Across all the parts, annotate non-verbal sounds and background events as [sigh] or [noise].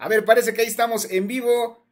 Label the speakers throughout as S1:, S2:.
S1: A ver, parece que ahí estamos en vivo.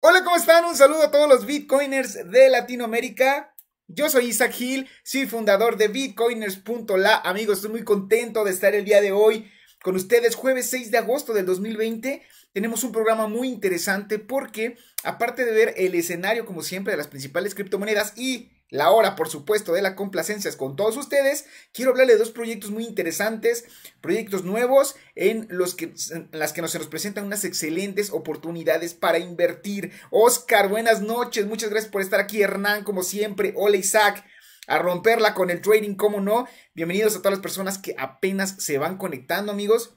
S1: Hola, ¿cómo están? Un saludo a todos los bitcoiners de Latinoamérica.
S2: Yo soy Isaac Gil, soy fundador de bitcoiners.la. Amigos, estoy muy contento de estar el día de hoy con ustedes. Jueves 6 de agosto del 2020 tenemos un programa muy interesante porque aparte de ver el escenario como siempre de las principales criptomonedas y la hora, por supuesto, de complacencia complacencias con todos ustedes, quiero hablarles de dos proyectos muy interesantes, proyectos nuevos en los que, las que nos, se nos presentan unas excelentes oportunidades para invertir. Oscar, buenas noches, muchas gracias por estar aquí, Hernán, como siempre, hola Isaac. A romperla con el trading, cómo no. Bienvenidos a todas las personas que apenas se van conectando, amigos.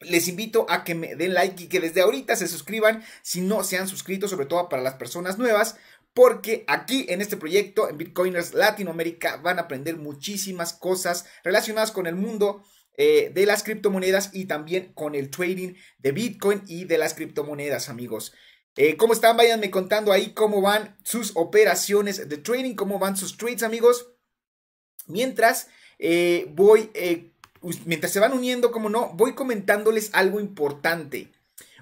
S2: Les invito a que me den like y que desde ahorita se suscriban si no se han suscrito, sobre todo para las personas nuevas, porque aquí en este proyecto, en Bitcoiners Latinoamérica, van a aprender muchísimas cosas relacionadas con el mundo eh, de las criptomonedas y también con el trading de Bitcoin y de las criptomonedas, amigos. Eh, ¿Cómo están? Váyanme contando ahí cómo van sus operaciones de trading, cómo van sus trades, amigos. Mientras eh, voy, mientras se van uniendo, como no, voy comentándoles algo importante.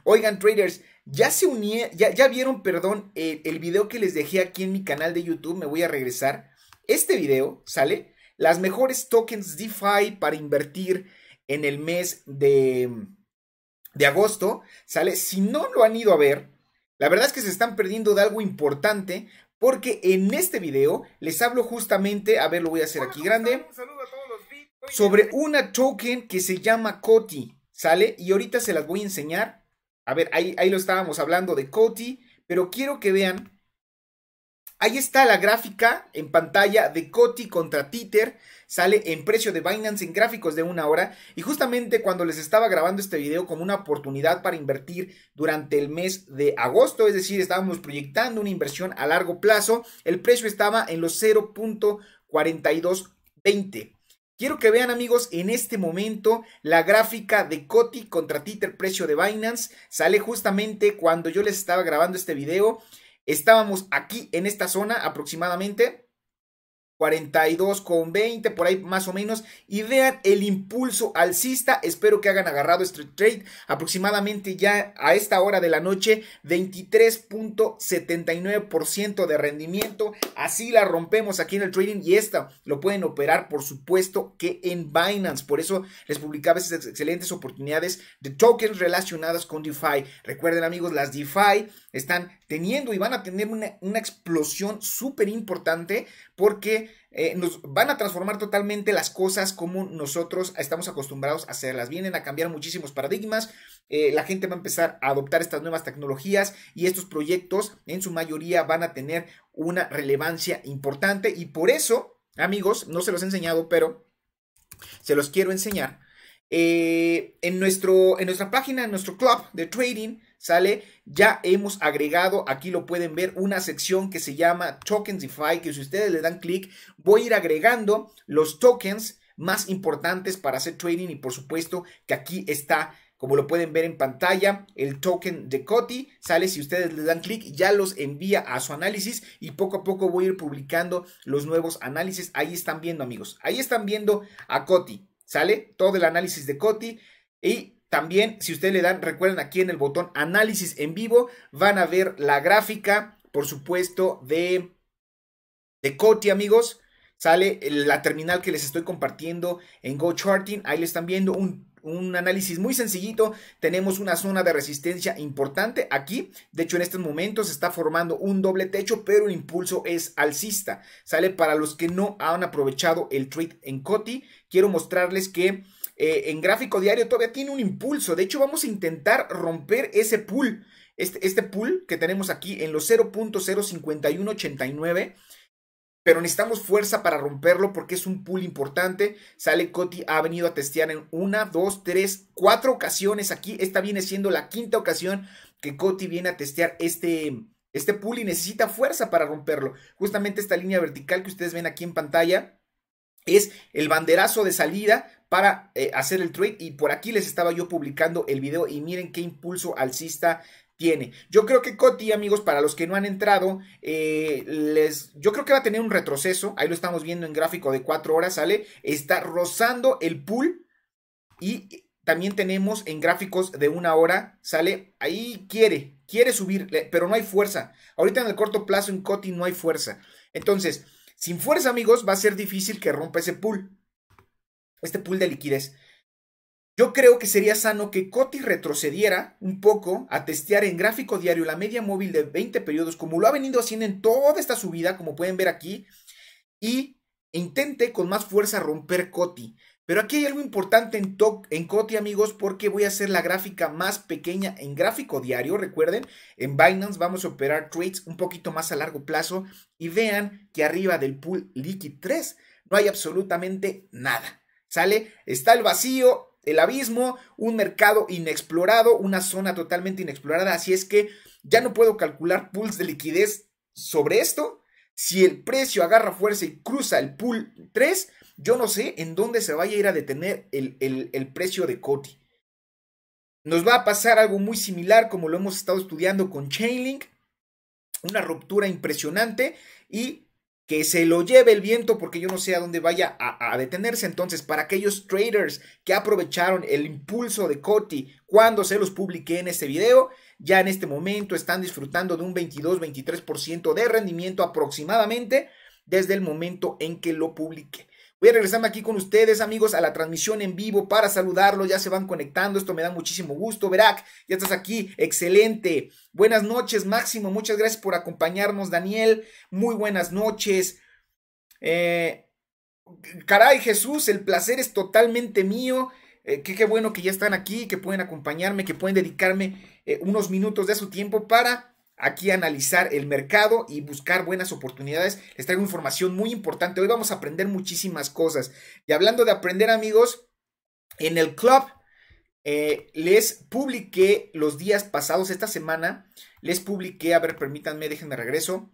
S2: Oigan, traders, ya se unía. ya, ya, vieron, perdón, eh, el, video que les dejé aquí en mi canal de YouTube, me voy a regresar. Este video, ¿sale? Las mejores tokens DeFi para invertir en el mes de, de agosto, ¿sale? Si no lo han ido a ver, la verdad es que se están perdiendo de algo importante porque en este video les hablo justamente, a ver, lo voy a hacer aquí grande, sobre una token que se llama Coti, ¿sale? Y ahorita se las voy a enseñar a ver, ahí, lo estábamos hablando de Coti, pero quiero que vean. Ahí está la gráfica en pantalla de Coti contra Titer. Sale en precio de Binance en gráficos de una hora. Y justamente cuando les estaba grabando este video como una oportunidad para invertir durante el mes de agosto, es decir, estábamos proyectando una inversión a largo plazo, el precio estaba en los 0.4220. Quiero que vean amigos en este momento la gráfica de Coti contra Titer precio de Binance. Sale justamente cuando yo les estaba grabando este video. Estábamos aquí en esta zona aproximadamente. 42 con 20, por ahí más o menos. Y vean el impulso alcista. Espero que hagan agarrado este trade aproximadamente ya a esta hora de la noche. 23.79% de rendimiento. Así la rompemos aquí en el trading. Y esta lo pueden operar, por supuesto, que en Binance. Por eso les publicaba esas excelentes oportunidades de tokens relacionadas con DeFi. Recuerden, amigos, las DeFi están teniendo y van a tener una, explosión súper importante porque eh, nos van a transformar totalmente las cosas como nosotros estamos acostumbrados a hacerlas. Vienen a cambiar muchísimos paradigmas, eh, la gente va a empezar a adoptar estas nuevas tecnologías y estos proyectos en su mayoría van a tener una relevancia importante y por eso, amigos, no se los he enseñado, pero se los quiero enseñar. Eh, en, nuestro, en nuestra página, en nuestro club de trading, ¿Sale? Ya hemos agregado, aquí lo pueden ver, una sección que se llama Tokensify, que si ustedes le dan clic, voy a ir agregando los tokens más importantes para hacer trading y por supuesto que aquí está como lo pueden ver en pantalla, el token de Coti sale si ustedes le dan clic, ya los envía a su análisis y poco a poco voy a ir publicando los nuevos análisis. Ahí están viendo amigos, ahí están viendo a Coti, sale todo el análisis de Coti y también, si ustedes le dan, recuerden aquí en el botón análisis en vivo, van a ver la gráfica, por supuesto, de, de Coti, amigos. Sale la terminal que les estoy compartiendo en GoCharting. Ahí le están viendo un, análisis muy sencillito. Tenemos una zona de resistencia importante aquí. De hecho, en estos momentos se está formando un doble techo, pero el impulso es alcista. Sale para los que no han aprovechado el trade en Coti. Quiero mostrarles que eh, en gráfico diario todavía tiene un impulso. De hecho, vamos a intentar romper ese pool, este, este pool que tenemos aquí en los 0.05189 pero necesitamos fuerza para romperlo porque es un pool importante. Sale Coti, ha venido a testear en una, dos, tres, cuatro ocasiones aquí. Esta viene siendo la quinta ocasión que Coti viene a testear este, este pool y necesita fuerza para romperlo. Justamente esta línea vertical que ustedes ven aquí en pantalla es el banderazo de salida para eh, hacer el trade. Y por aquí les estaba yo publicando el video y miren qué impulso alcista tiene. Yo creo que Coti, amigos, para los que no han entrado, eh, les, yo creo que va a tener un retroceso. Ahí lo estamos viendo en gráfico de 4 horas, ¿sale? Está rozando el pool y también tenemos en gráficos de una hora, ¿sale? Ahí quiere, quiere subir, pero no hay fuerza. Ahorita en el corto plazo en Coti no hay fuerza. Entonces, sin fuerza, amigos, va a ser difícil que rompa ese pool este pool de liquidez. Yo creo que sería sano que Coti retrocediera un poco a testear en gráfico diario la media móvil de 20 periodos, como lo ha venido haciendo en toda esta subida, como pueden ver aquí, y intente con más fuerza romper Coti Pero aquí hay algo importante en, en Coti, amigos, porque voy a hacer la gráfica más pequeña en gráfico diario. Recuerden, en Binance vamos a operar trades un poquito más a largo plazo y vean que arriba del pool Liquid 3 no hay absolutamente nada. ¿Sale? Está el vacío, el abismo, un mercado inexplorado, una zona totalmente inexplorada. Así es que ya no puedo calcular pools de liquidez sobre esto. Si el precio agarra fuerza y cruza el pool 3, yo no sé en dónde se vaya a ir a detener el, el, el precio de Coti. Nos va a pasar algo muy similar como lo hemos estado estudiando con Chainlink. Una ruptura impresionante y que se lo lleve el viento porque yo no sé a dónde vaya a, detenerse. Entonces, para aquellos traders que aprovecharon el impulso de Coti cuando se los publiqué en este video, ya en este momento están disfrutando de un 22-23% de rendimiento aproximadamente desde el momento en que lo publiqué. Voy a regresarme aquí con ustedes, amigos, a la transmisión en vivo para saludarlos. Ya se van conectando, esto me da muchísimo gusto. Verac, ya estás aquí, excelente. Buenas noches, Máximo, muchas gracias por acompañarnos, Daniel. Muy buenas noches. Eh, caray, Jesús, el placer es totalmente mío. Eh, qué, bueno que ya están aquí, que pueden acompañarme, que pueden dedicarme eh, unos minutos de su tiempo para aquí analizar el mercado y buscar buenas oportunidades. Les traigo información muy importante. Hoy vamos a aprender muchísimas cosas. Y hablando de aprender, amigos, en el club eh, les publiqué los días pasados, esta semana, les publiqué, a ver, permítanme, déjenme regreso.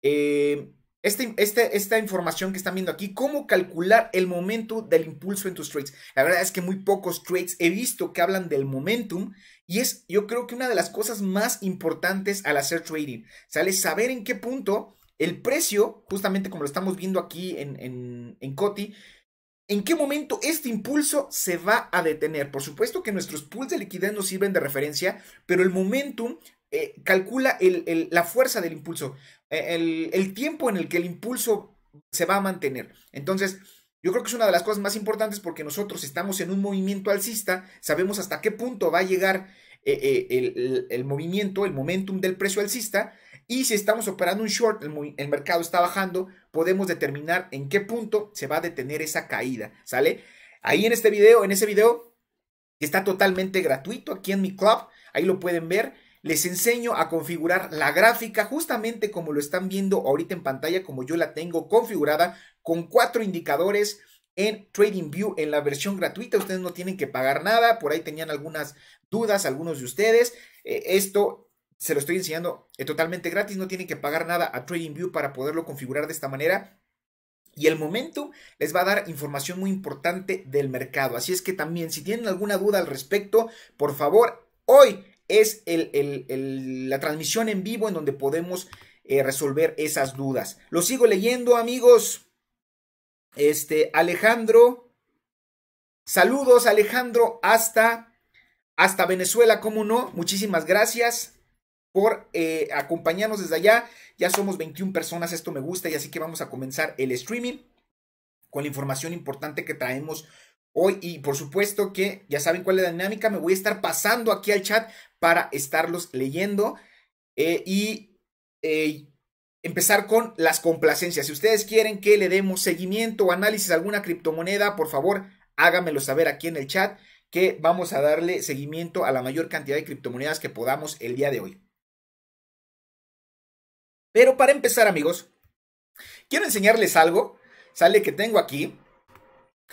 S2: Eh, este, este, esta información que están viendo aquí, cómo calcular el momento del impulso en tus trades. La verdad es que muy pocos trades he visto que hablan del momentum. Y es, yo creo que una de las cosas más importantes al hacer trading, ¿sale? Saber en qué punto el precio, justamente como lo estamos viendo aquí en, en, en Coti, ¿En qué momento este impulso se va a detener? Por supuesto que nuestros pools de liquidez nos sirven de referencia, pero el momentum eh, calcula la fuerza del impulso, eh, el tiempo en el que el impulso se va a mantener. Entonces, yo creo que es una de las cosas más importantes porque nosotros estamos en un movimiento alcista, sabemos hasta qué punto va a llegar eh, eh, el, movimiento, el momentum del precio alcista, y si estamos operando un short, el, mercado está bajando, podemos determinar en qué punto se va a detener esa caída, ¿sale? Ahí en este video, en ese video, está totalmente gratuito aquí en mi club, ahí lo pueden ver, les enseño a configurar la gráfica justamente como lo están viendo ahorita en pantalla, como yo la tengo configurada con cuatro indicadores en TradingView en la versión gratuita. Ustedes no tienen que pagar nada. Por ahí tenían algunas dudas, algunos de ustedes. Eh, esto se lo estoy enseñando eh, totalmente gratis. No tienen que pagar nada a TradingView para poderlo configurar de esta manera. Y el momento les va a dar información muy importante del mercado. Así es que también, si tienen alguna duda al respecto, por favor, hoy es la transmisión en vivo en donde podemos eh, resolver esas dudas. Lo sigo leyendo, amigos. Este, Alejandro, saludos Alejandro, hasta, hasta Venezuela, cómo no, muchísimas gracias por eh, acompañarnos desde allá. Ya somos 21 personas, esto me gusta y así que vamos a comenzar el streaming con la información importante que traemos hoy y por supuesto que ya saben cuál es la dinámica, me voy a estar pasando aquí al chat para estarlos leyendo eh, y eh, empezar con las complacencias. Si ustedes quieren que le demos seguimiento o análisis a alguna criptomoneda, por favor, hágamelo saber aquí en el chat que vamos a darle seguimiento a la mayor cantidad de criptomonedas que podamos el día
S1: de hoy. Pero para empezar, amigos, quiero enseñarles algo. Sale que tengo aquí.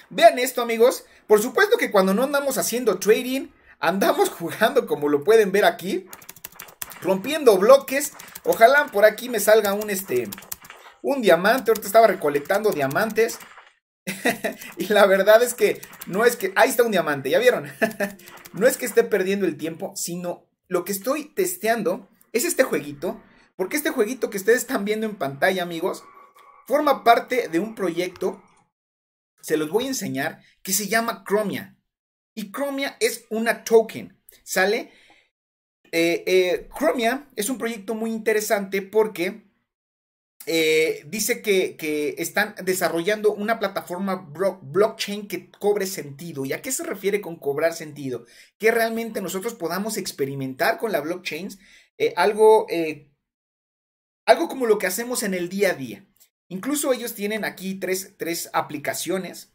S1: Vean esto, amigos. Por
S2: supuesto que cuando no andamos haciendo trading, andamos [laughs] jugando como lo pueden ver aquí, rompiendo bloques Ojalá por aquí me salga un este. Un diamante. Ahorita estaba recolectando diamantes. [laughs] y la verdad es que no es que. Ahí está un diamante, ¿ya vieron? [laughs] no es que esté perdiendo el tiempo, sino lo que estoy testeando es este jueguito. Porque este jueguito que ustedes están viendo en pantalla, amigos, forma parte de un proyecto. Se los voy a enseñar. Que se llama Chromia. Y Chromia es una token. ¿Sale? Eh, eh, Chromia es un proyecto muy interesante porque eh, dice que, están desarrollando una plataforma blockchain que cobre sentido. ¿Y a qué se refiere con cobrar sentido? Que realmente nosotros podamos experimentar con la blockchain eh, algo, algo como lo que hacemos en el día a día. Incluso ellos tienen aquí tres aplicaciones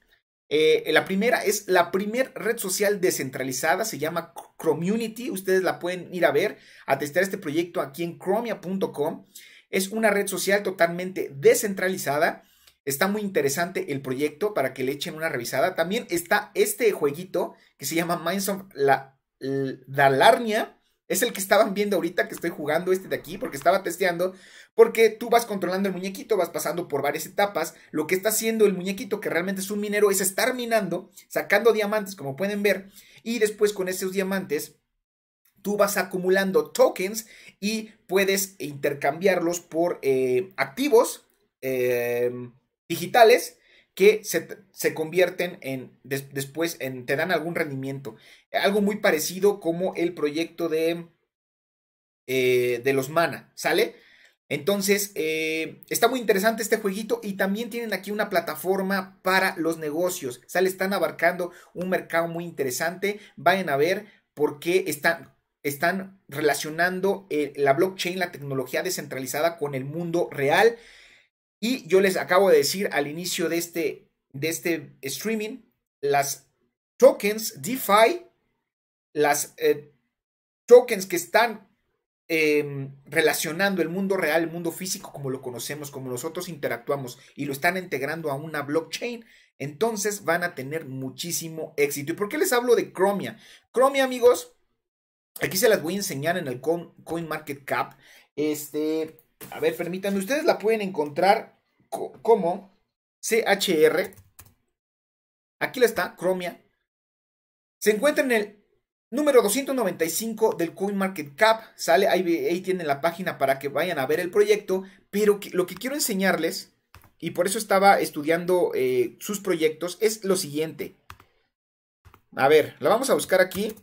S2: eh, la primera es la primera red social descentralizada, se llama Community, ustedes la pueden ir a ver, a testar este proyecto aquí en chromia.com. Es una red social totalmente descentralizada. Está muy interesante el proyecto para que le echen una revisada. También está este jueguito que se llama Minds of la, Dalarnia es el que estaban viendo ahorita que estoy jugando este de aquí porque estaba testeando. Porque tú vas controlando el muñequito, vas pasando por varias etapas. Lo que está haciendo el muñequito, que realmente es un minero, es estar minando, sacando diamantes, como pueden ver. Y después con esos diamantes, tú vas acumulando tokens y puedes intercambiarlos por eh, activos eh, digitales que se, se convierten en después en te dan algún rendimiento. Algo muy parecido como el proyecto de, eh, de los mana, ¿sale? Entonces, eh, está muy interesante este jueguito y también tienen aquí una plataforma para los negocios. ¿Sale? Están abarcando un mercado muy interesante. Vayan a ver por qué están, están relacionando eh, la blockchain, la tecnología descentralizada con el mundo real. Y yo les acabo de decir al inicio de este, de este streaming, las tokens DeFi, las eh, tokens que están em, relacionando el mundo real, el mundo físico, como lo conocemos, como nosotros interactuamos, y lo están integrando a una blockchain, entonces van a tener muchísimo éxito. ¿Y por qué les hablo de Chromia? Chromia, amigos, aquí se las voy a enseñar en el CoinMarketCap. Market Cap. Este, a ver, permítanme, ustedes la pueden encontrar como CHR. Aquí la está, Chromia. Se encuentra en el número 295 del CoinMarketCap. Sale, ahí, ahí tienen la página para que vayan a ver el proyecto. Pero lo que quiero enseñarles, y por eso estaba estudiando eh, sus proyectos, es lo siguiente. A ver, la vamos a buscar aquí.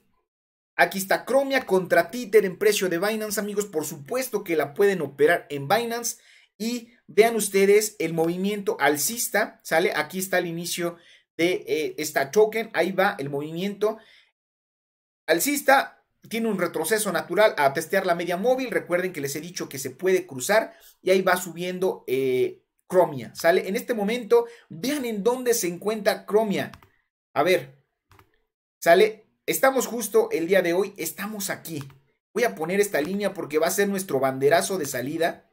S2: Aquí está Chromia contra Tether en precio de Binance, amigos. Por supuesto que la pueden operar en Binance. Y vean ustedes el movimiento alcista, ¿sale? Aquí está el inicio de eh, esta token. Ahí va el movimiento alcista. Tiene un retroceso natural a testear la media móvil. Recuerden que les he dicho que se puede cruzar y ahí va subiendo eh, Chromia, ¿sale? En este momento, vean en dónde se encuentra Chromia. A ver, ¿sale? Estamos justo el día de hoy, estamos aquí. Voy a poner esta línea porque va a ser nuestro banderazo de salida.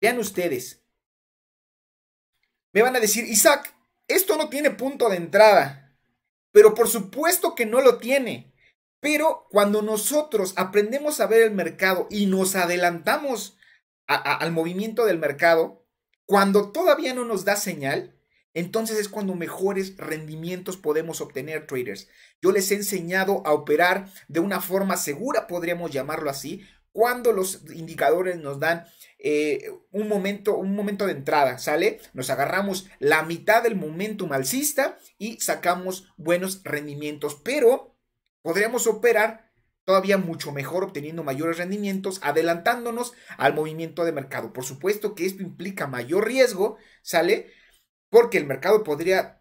S2: Vean ustedes. Me van a decir, Isaac, esto no tiene punto de entrada. Pero por supuesto que no lo tiene. Pero cuando nosotros aprendemos a ver el mercado y nos adelantamos al movimiento del mercado, cuando todavía no nos da señal, entonces es cuando mejores rendimientos podemos obtener, traders. Yo les he enseñado a operar de una forma segura, podríamos llamarlo así, cuando los indicadores nos dan eh, un, momento, un momento de entrada, ¿sale? Nos agarramos la mitad del momento alcista y sacamos buenos rendimientos, pero podríamos operar todavía mucho mejor obteniendo mayores rendimientos, adelantándonos al movimiento de mercado. Por supuesto que esto implica mayor riesgo, ¿sale? porque el mercado podría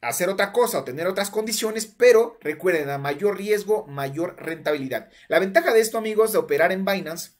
S2: hacer otra cosa o tener otras condiciones, pero recuerden, a mayor riesgo, mayor rentabilidad. La ventaja de esto, amigos, de operar en Binance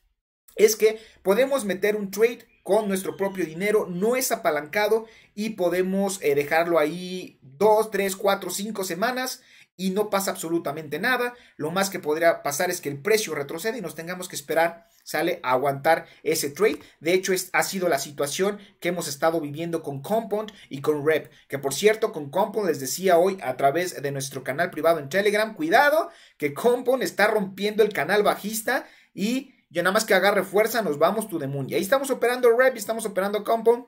S2: es que podemos meter un trade con nuestro propio dinero, no es apalancado y podemos eh, dejarlo ahí 2, 3, 4, 5 semanas y no pasa absolutamente nada. Lo más que podría pasar es que el precio retrocede y nos tengamos que esperar ¿sale? A aguantar ese trade. De hecho, es, ha sido la situación que hemos estado viviendo con Compound y con Rep. Que por cierto, con Compound les decía hoy a través de nuestro canal privado en Telegram, cuidado, que Compound está rompiendo el canal bajista y yo nada más que agarre fuerza, nos vamos to the moon. Y ahí estamos operando Rep y estamos operando Compound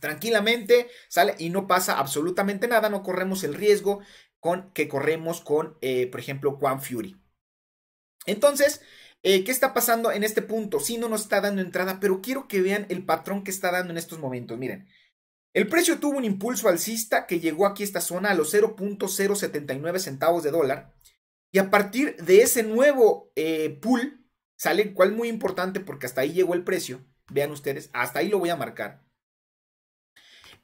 S2: tranquilamente, sale y no pasa absolutamente nada, no corremos el riesgo con, que corremos con, eh, por ejemplo, Quan Fury. Entonces, eh, ¿Qué está pasando en este punto? Si no nos está dando entrada, pero quiero que vean el patrón que está dando en estos momentos. Miren, el precio tuvo un impulso alcista que llegó aquí a esta zona a los 0.079 centavos de dólar. Y a partir de ese nuevo eh, pool, sale cual muy importante porque hasta ahí llegó el precio. Vean ustedes, hasta ahí lo voy a marcar.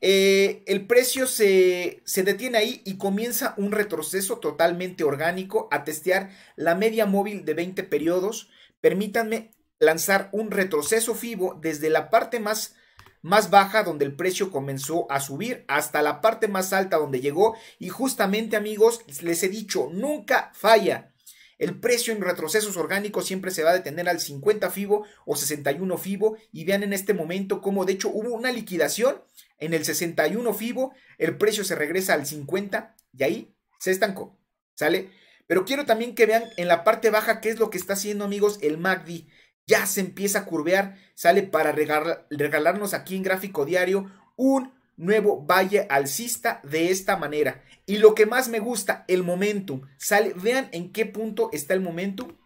S2: Eh, el precio se, detiene ahí y comienza un retroceso totalmente orgánico a testear la media móvil de 20 periodos. Permítanme lanzar un retroceso FIBO desde la parte más, más baja donde el precio comenzó a subir hasta la parte más alta donde llegó. Y justamente amigos, les he dicho, nunca falla. El precio en retrocesos orgánicos siempre se va a detener al 50 FIBO o 61 FIBO. Y vean en este momento cómo de hecho hubo una liquidación en el 61 FIBO, el precio se regresa al 50 y ahí se estancó. ¿Sale? Pero quiero también que vean en la parte baja qué es lo que está haciendo, amigos, el MACD. Ya se empieza a curvear, sale para regalarnos aquí en gráfico diario un nuevo valle alcista de esta manera. Y lo que más me gusta, el momentum. Sale, vean en qué punto está el momentum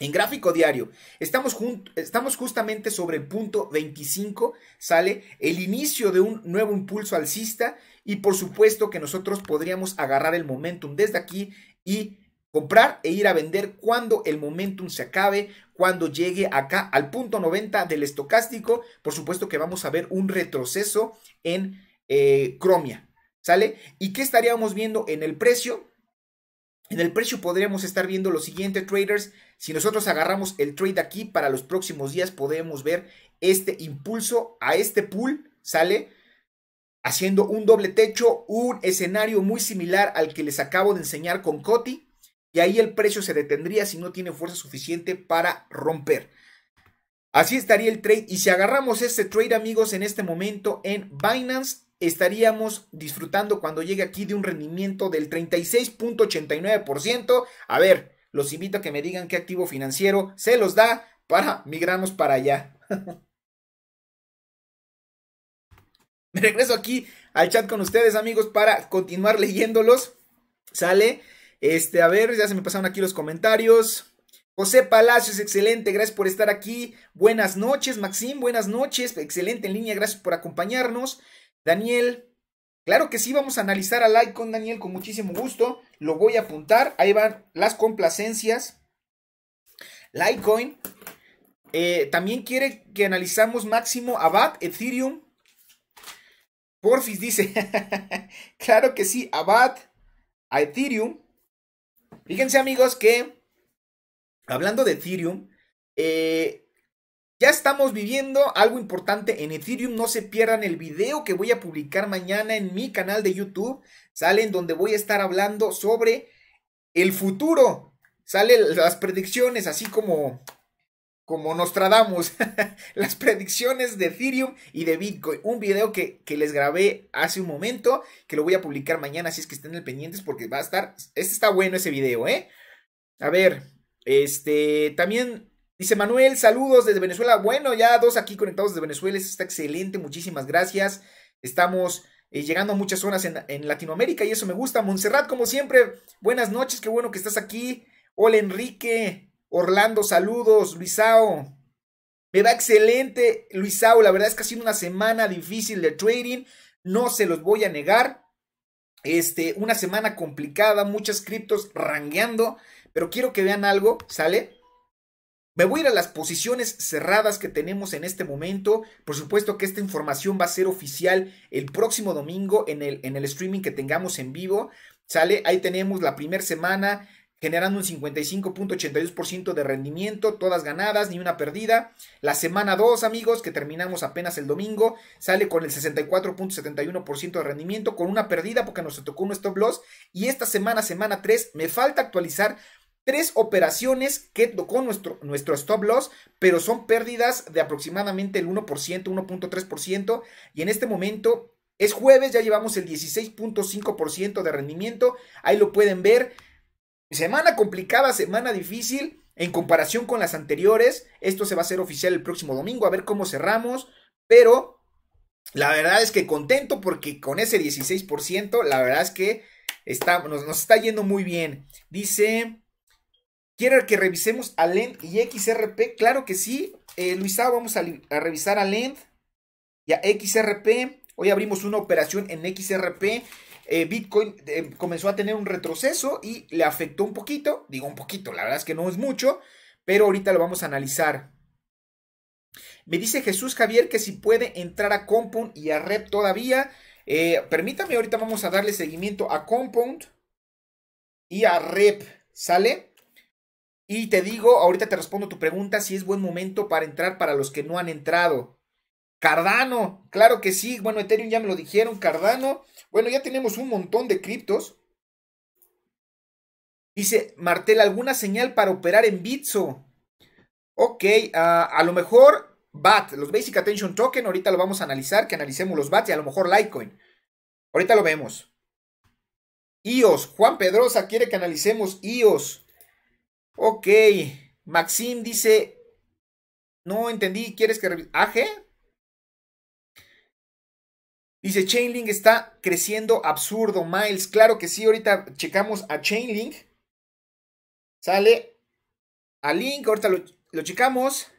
S2: en gráfico diario, estamos, justamente sobre el punto 25, sale el inicio de un nuevo impulso alcista y por supuesto que nosotros podríamos agarrar el momentum desde aquí y comprar e ir a vender cuando el momentum se acabe, cuando llegue acá al punto 90 del estocástico, por supuesto que vamos a ver un retroceso en eh, cromia, ¿sale? ¿Y qué estaríamos viendo en el precio? En el precio podríamos estar viendo lo siguiente, traders. Si nosotros agarramos el trade aquí para los próximos días, podemos ver este impulso a este pool, ¿sale? Haciendo un doble techo, un escenario muy similar al que les acabo de enseñar con Coti. Y ahí el precio se detendría si no tiene fuerza suficiente para romper. Así estaría el trade. Y si agarramos este trade, amigos, en este momento en Binance, estaríamos disfrutando cuando llegue aquí de un rendimiento del 36.89%. A ver, los invito a que me digan qué activo financiero se los da para migrarnos para allá. [laughs] me regreso aquí al chat con ustedes, amigos, para continuar leyéndolos. Sale. Este, a ver, ya se me pasaron aquí los comentarios. José Palacios, excelente, gracias por estar aquí. Buenas noches, Maxim, buenas noches, excelente en línea, gracias por acompañarnos. Daniel, claro que sí, vamos a analizar a Litecoin, Daniel, con muchísimo gusto. Lo voy a apuntar. Ahí van las complacencias. Litecoin. Eh, también quiere que analizamos máximo Abad, Ethereum. Porfis dice, [laughs] claro que sí, Abad, a Ethereum. Fíjense amigos que, hablando de Ethereum, eh, ya estamos viviendo algo importante en Ethereum. No se pierdan el video que voy a publicar mañana en mi canal de YouTube. Sale en donde voy a estar hablando sobre el futuro. Salen las predicciones, así como, como Nostradamus. [laughs] las predicciones de Ethereum y de Bitcoin. Un video que, les grabé hace un momento, que lo voy a publicar mañana. Así es que estén pendientes porque va a estar. Este está bueno ese video, ¿eh? A ver, este. También Dice Manuel, saludos desde Venezuela. Bueno, ya dos aquí conectados desde Venezuela. Eso está excelente, muchísimas gracias. Estamos eh, llegando a muchas zonas en, en, Latinoamérica y eso me gusta. Montserrat, como siempre, buenas noches, qué bueno que estás aquí. Hola Enrique, Orlando, saludos, Luisao. Me va excelente, Luisao. La verdad es que ha sido una semana difícil de trading. No se los voy a negar. Este, una semana complicada, muchas criptos rangueando. Pero quiero que vean algo, ¿sale? Me voy a ir a las posiciones cerradas que tenemos en este momento. Por supuesto que esta información va a ser oficial el próximo domingo en el, en el streaming que tengamos en vivo. ¿Sale? Ahí tenemos la primera semana generando un 55.82% de rendimiento, todas ganadas, ni una perdida. La semana 2, amigos, que terminamos apenas el domingo, sale con el 64.71% de rendimiento, con una perdida porque nos tocó un stop loss. Y esta semana, semana 3, me falta actualizar tres operaciones que tocó nuestro, nuestro stop loss, pero son pérdidas de aproximadamente el 1%, 1.3%. Y en este momento es jueves, ya llevamos el 16.5% de rendimiento. Ahí lo pueden ver. Semana complicada, semana difícil. En comparación con las anteriores, esto se va a hacer oficial el próximo domingo, a ver cómo cerramos. Pero la verdad es que contento porque con ese 16%, la verdad es que nos está yendo muy bien. Dice, ¿Quiere que revisemos a Lend y XRP? Claro que sí. Eh, Luisa, vamos a, revisar a Lend y a XRP. Hoy abrimos una operación en XRP. Eh, Bitcoin eh, comenzó a tener un retroceso y le afectó un poquito. Digo un poquito, la verdad es que no es mucho, pero ahorita lo vamos a analizar. Me dice Jesús Javier que si puede entrar a Compound y a Rep todavía. Eh, permítame, ahorita vamos a darle seguimiento a Compound y a Rep. ¿Sale? Y te digo, ahorita te respondo tu pregunta si es buen momento para entrar para los que no han entrado. Cardano, claro que sí. Bueno, Ethereum ya me lo dijeron, Cardano. Bueno, ya tenemos un montón de criptos. Dice Martel, ¿alguna señal para operar en Bitso? Ok, ah, a lo mejor BAT, los Basic Attention Token, ahorita lo vamos a analizar, que analicemos los BAT y a lo mejor Litecoin. Ahorita lo vemos. IOS, Juan Pedrosa quiere que analicemos IOS. Ok, Maxim dice, no entendí, ¿quieres que revise? ¿AG? Dice, Chainlink está creciendo absurdo, Miles. Claro que sí,
S1: ahorita checamos a Chainlink. Sale a Link, ahorita lo, lo checamos.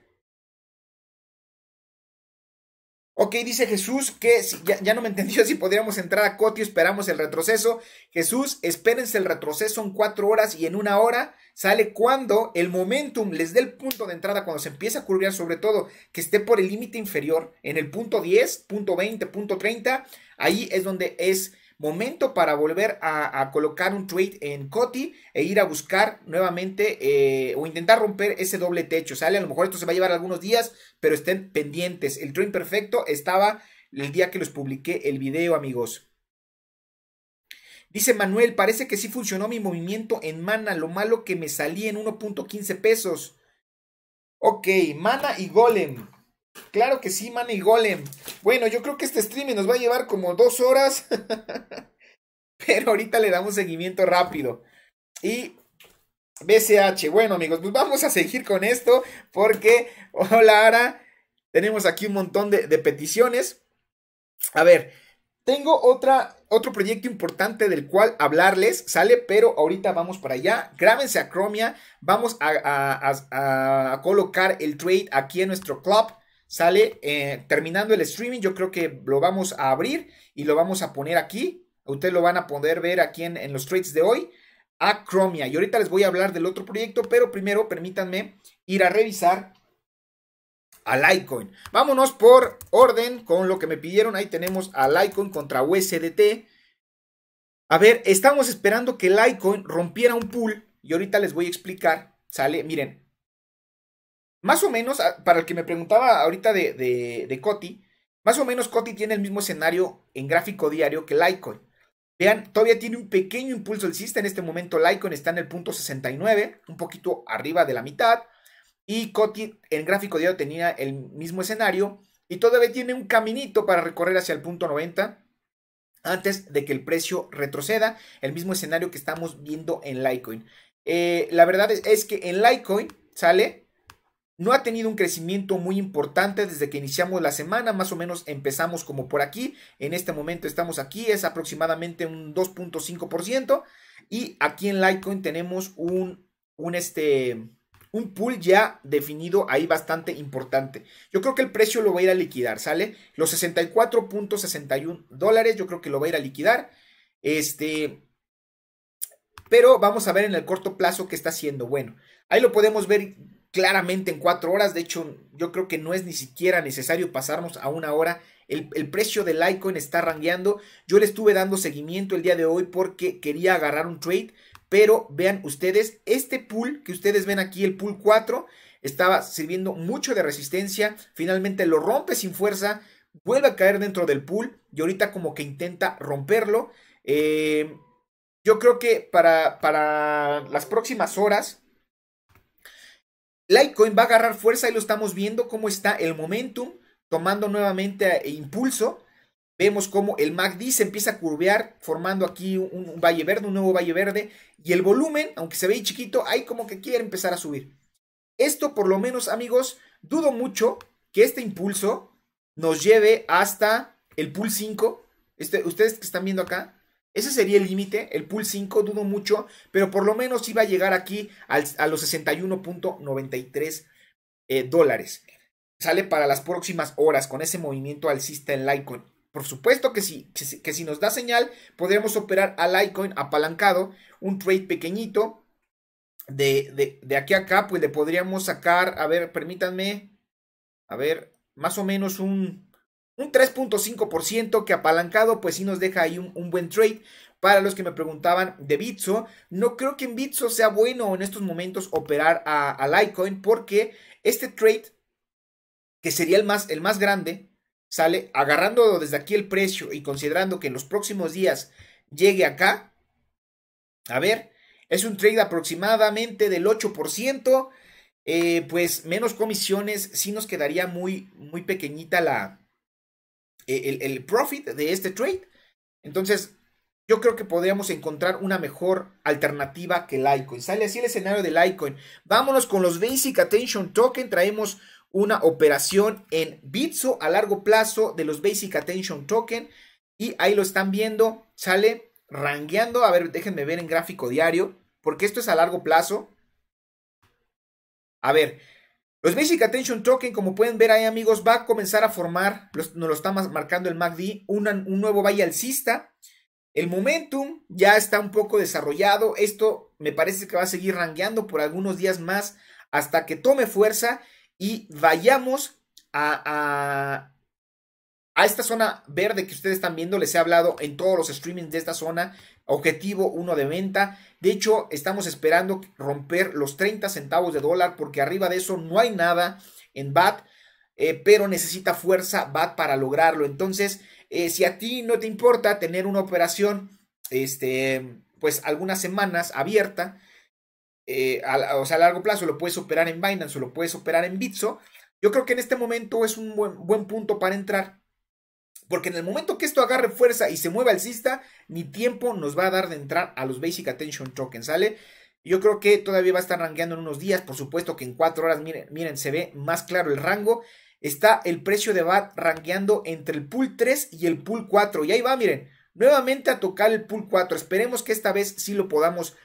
S1: Ok,
S2: dice Jesús que ya, no me [laughs] entendió si podríamos entrar a Cotio, esperamos el retroceso. Jesús, espérense el retroceso en cuatro horas y en una hora sale cuando el momentum les dé el punto de entrada, cuando se empieza a curviar, sobre todo que esté por el límite inferior, en el punto 10, punto 20, punto 30, ahí es donde es Momento para volver a, colocar un trade en Coti e ir a buscar nuevamente eh, o intentar romper ese doble techo. Sale, a lo mejor esto se va a llevar algunos días, pero estén pendientes. El trade perfecto estaba el día que los publiqué el video, amigos. Dice Manuel, parece que sí funcionó mi movimiento en mana, lo malo que me salí en 1.15 pesos. Ok, mana y golem. Claro que sí, Manny Golem. Bueno, yo creo que este streaming nos va a llevar como dos horas. [laughs] Pero ahorita le damos seguimiento rápido. Y BCH. Bueno, amigos, pues vamos a seguir con esto. Porque, hola, ahora Tenemos aquí un montón de, peticiones. A ver, tengo otra, otro proyecto importante del cual hablarles, ¿sale? Pero ahorita vamos para allá. Grábense a Chromia. Vamos a, a colocar el trade aquí en nuestro club. Sale eh, terminando el streaming, yo creo que lo vamos a abrir y lo vamos a poner aquí. Ustedes lo van a poder ver aquí en, en los trades de hoy. A Acromia. Y ahorita les voy a hablar del otro proyecto, pero primero permítanme ir a revisar a Litecoin. Vámonos por orden con lo que me pidieron. Ahí tenemos a Litecoin contra USDT. A ver, estamos esperando que Litecoin rompiera un pool y ahorita les voy a explicar. Sale, miren, más o menos, ah, para el que me preguntaba ahorita de, Coti, más o menos Coti tiene el mismo escenario en gráfico diario que Litecoin. Vean, todavía tiene un pequeño impulso alcista. En este momento Litecoin está en el punto 69, un poquito arriba de la mitad. Y Coti en gráfico diario tenía el mismo escenario. Y todavía tiene un caminito para recorrer hacia el punto 90 antes de que el precio retroceda. El mismo escenario que estamos viendo en Litecoin. Eh, la verdad es, es que en Litecoin sale no ha tenido un crecimiento muy importante desde que iniciamos la semana, más o menos empezamos como por aquí, en este momento estamos aquí, es aproximadamente un 2.5% y aquí en Litecoin tenemos un, un, este, un pool ya definido ahí bastante importante. Yo creo que el precio lo va a ir a liquidar, ¿sale? Los 64.61 dólares yo creo que lo va a ir a liquidar. Este, pero vamos a ver en el corto plazo qué está haciendo. Bueno, ahí lo podemos ver claramente en cuatro horas. De hecho, yo creo que no es ni siquiera necesario pasarnos a una hora. El, precio del Litecoin está rangueando. Yo le estuve dando seguimiento el día de hoy porque quería agarrar un trade. Pero vean ustedes, este pool que ustedes ven aquí, el pool 4, estaba sirviendo mucho de resistencia. Finalmente lo rompe sin fuerza, vuelve a caer dentro del pool y ahorita como que intenta romperlo. Eh, yo creo que para, para las próximas horas Litecoin va a agarrar fuerza y lo estamos viendo cómo está el momentum tomando nuevamente eh, impulso. Vemos cómo el MACD se empieza a curvear formando aquí un, valle verde, un nuevo valle verde y el volumen, aunque se ve chiquito, hay como que quiere empezar a subir. Esto por lo menos, amigos, dudo mucho que este impulso nos lleve hasta el pool 5. Este, ustedes que están viendo acá, ese sería el límite, el pool 5, dudo mucho, pero por lo menos iba a llegar aquí a los 61.93 eh, dólares. Sale para las próximas horas con ese movimiento alcista en Litecoin. Por supuesto que si, que, si nos da señal, podríamos operar a Litecoin apalancado, un trade pequeñito. De, de, de aquí a acá, pues le podríamos sacar, a ver, permítanme, a ver, más o menos un un 3.5% que apalancado pues sí nos deja ahí un, buen trade. Para los que me preguntaban de Bitso, no creo que en Bitso sea bueno en estos momentos operar a, Litecoin porque este trade, que sería el más, el más grande, sale agarrando desde aquí el precio y considerando que en los próximos días llegue acá. A ver, es un trade aproximadamente del 8%. Eh, pues menos comisiones, sí nos quedaría muy, muy pequeñita la, eh, el, profit de este trade. Entonces, yo creo que podríamos encontrar una mejor alternativa que Litecoin. Sale así el escenario de Litecoin. Vámonos con los Basic Attention Token. Traemos una operación en Bitso a largo plazo de los Basic Attention Token. Y ahí lo están viendo. Sale rangueando. A ver, déjenme ver en gráfico diario. Porque esto es a largo plazo. A ver, los Basic Attention Token, como pueden ver ahí amigos, va a comenzar a formar, nos lo está marcando el MACD, un nuevo valle alcista. El momentum ya está un poco desarrollado. Esto me parece que va a seguir rangueando por algunos días más hasta que tome fuerza y vayamos a, a, esta zona verde que ustedes están viendo. Les he hablado en todos los streamings de esta zona objetivo uno de venta. De hecho, estamos esperando romper los 30 centavos de dólar porque arriba de eso no hay nada en BAT, eh, pero necesita fuerza BAT para lograrlo. Entonces, eh, si a ti no te importa tener una operación, este, pues algunas semanas abierta, eh, o sea, a largo plazo lo puedes operar en Binance o lo puedes operar en Bitso. Yo creo que en este momento es un buen, buen punto para entrar porque en el momento que esto agarre fuerza y se mueva cista... ni tiempo nos va a dar de entrar a los Basic Attention Tokens, ¿sale? Yo creo que todavía va a estar rankeando en unos días. Por supuesto que en 4 horas, miren, miren, se ve más claro el rango. Está el precio de BAT rankeando entre el pool 3 y el pool 4. Y ahí va, miren, nuevamente a tocar el pool 4. Esperemos que esta vez sí lo podamos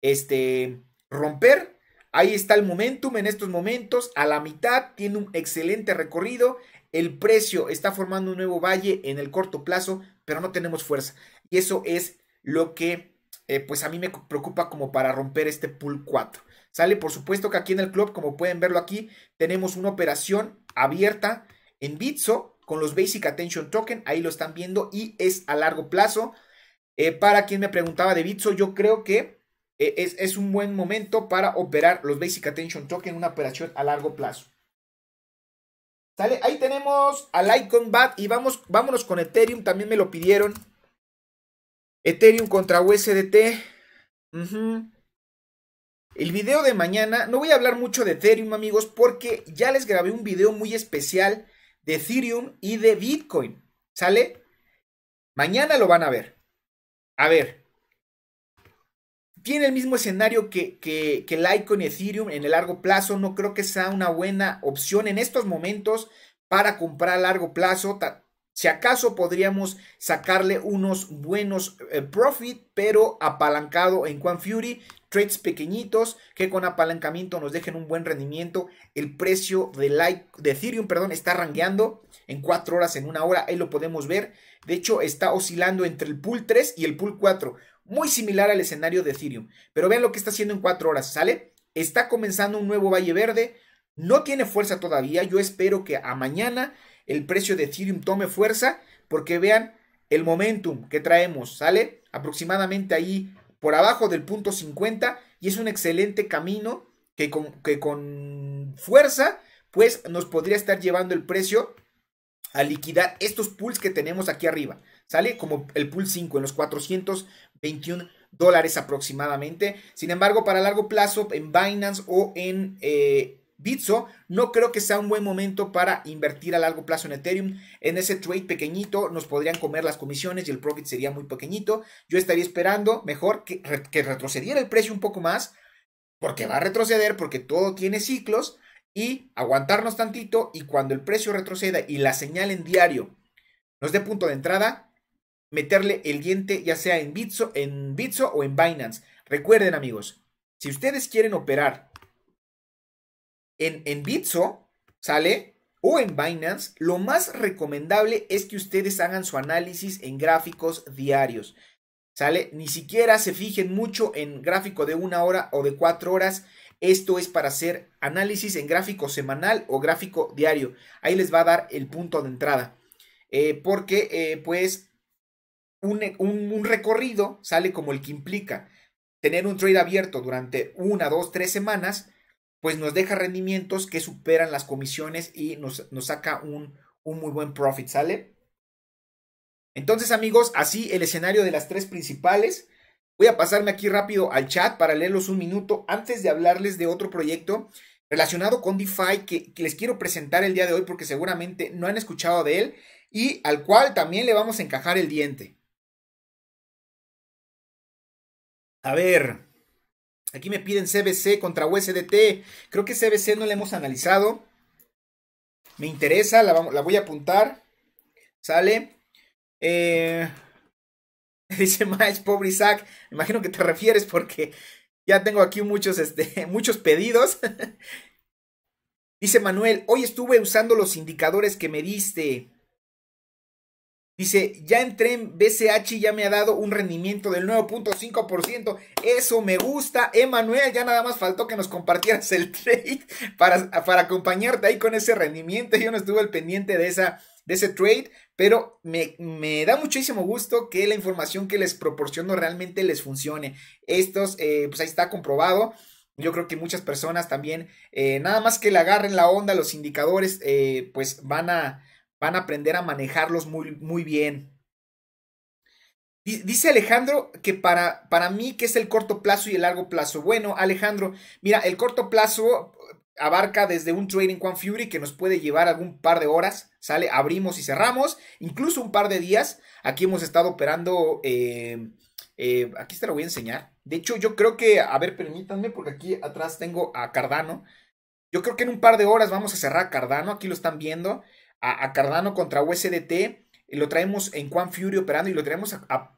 S2: este, romper. Ahí está el momentum en estos momentos. A la mitad tiene un excelente recorrido. El precio está formando un nuevo valle en el corto plazo, pero no tenemos fuerza. Y eso es lo que, eh, pues a mí me preocupa como para romper este pool 4. Sale, por supuesto que aquí en el club, como pueden verlo aquí, tenemos una operación abierta en Bitso con los Basic Attention Token. Ahí lo están viendo y es a largo plazo. Eh, para quien me preguntaba de Bitso, yo creo que eh, es, es un buen momento para operar los Basic Attention Token, una operación a largo plazo. Ahí tenemos al Icon Bat y vamos, vámonos con Ethereum, también me lo pidieron. Ethereum contra USDT. El video de mañana, no voy a hablar mucho de Ethereum amigos porque ya les grabé un video muy especial de Ethereum y de Bitcoin. ¿Sale? Mañana lo van a ver. A ver, tiene el mismo escenario que, que, que Litecoin y Ethereum en el largo plazo. No creo que sea una buena opción en estos momentos para comprar a largo plazo. Si acaso podríamos sacarle unos buenos eh, profit, pero apalancado en Quan Fury, trades pequeñitos que con apalancamiento nos dejen un buen rendimiento. El precio de, like, de Ethereum perdón, está rangueando en 4 horas, en una hora, ahí lo podemos ver. De hecho, está oscilando entre el pool 3 y el pool 4 muy similar al escenario de Ethereum. Pero vean lo que está haciendo en cuatro horas, ¿sale? Está comenzando un nuevo Valle Verde, no tiene fuerza todavía, yo espero que a mañana el precio de Ethereum tome fuerza, porque vean el momentum que traemos, ¿sale? Aproximadamente ahí por abajo del punto 50 y es un excelente camino que con, que con fuerza pues nos podría estar llevando el precio a liquidar estos pools que tenemos aquí arriba. ¿Sale? Como el pool 5 en los 400 21 dólares aproximadamente. Sin embargo, para largo plazo en Binance o en eh, Bitso, no creo que sea un buen momento para invertir a largo plazo en Ethereum. En ese trade pequeñito nos podrían comer las comisiones y el profit sería muy pequeñito. Yo estaría esperando mejor que, que retrocediera el precio un poco más, porque va a retroceder, porque todo tiene ciclos, y aguantarnos tantito y cuando el precio retroceda y la señal en diario nos dé punto de entrada, meterle el diente ya sea en Bitso, en Bitso o en Binance. Recuerden amigos, si ustedes quieren operar en, en Bitso, ¿sale? O en Binance, lo más recomendable es que ustedes hagan su análisis en gráficos diarios. ¿Sale? Ni siquiera se fijen mucho en gráfico de una hora o de cuatro horas. Esto es para hacer análisis en gráfico semanal o gráfico diario. Ahí les va a dar el punto de entrada. Eh, porque, eh, pues, e, un, recorrido sale como el que implica tener un trade abierto durante una, dos, tres semanas, pues nos deja rendimientos que superan las comisiones y nos, nos saca un, un, muy buen profit, ¿sale? Entonces amigos, así el escenario de las tres principales. Voy a pasarme aquí rápido al chat para leerlos un minuto antes de hablarles de otro proyecto relacionado con DeFi que les quiero presentar el día de hoy porque seguramente no han escuchado de él y
S1: al cual también le vamos a encajar el diente. A ver, aquí me piden CBC contra USDT. Creo que CBC no
S2: la hemos analizado. Me interesa, la, voy a apuntar. ¿Sale? Eh, [laughs] dice Miles, pobre Isaac. Me imagino que te refieres porque ya tengo aquí muchos, este, [laughs] muchos pedidos. [laughs] dice Manuel, hoy estuve usando los indicadores que me diste. Dice, ya entré en BCH y ya me ha dado un rendimiento del 9.5%. Eso me gusta. Emanuel, ya nada más faltó que nos compartieras el [laughs] trade para, para acompañarte ahí con ese rendimiento. Yo no estuve al pendiente de, esa, de ese trade, pero me, da muchísimo gusto que la información que les proporciono realmente les funcione. Estos, eh, pues ahí está comprobado. Yo creo que muchas personas también, eh, nada más que le agarren la onda, los indicadores, eh, pues van a Van a aprender a manejarlos muy, muy bien. Dice Alejandro que para, para mí, que es el corto plazo y el largo plazo? Bueno, Alejandro, mira, el corto plazo abarca desde un trading con Fury que nos puede llevar algún par de horas, ¿sale? Abrimos y cerramos, incluso un par de días. Aquí hemos estado operando, eh, eh, aquí te lo voy a enseñar. De hecho, yo creo que, a ver, permítanme, porque aquí atrás tengo a Cardano. Yo creo que en un par de horas vamos a cerrar Cardano, aquí lo están viendo a, Cardano contra USDT, lo traemos en Quan Fury operando y lo traemos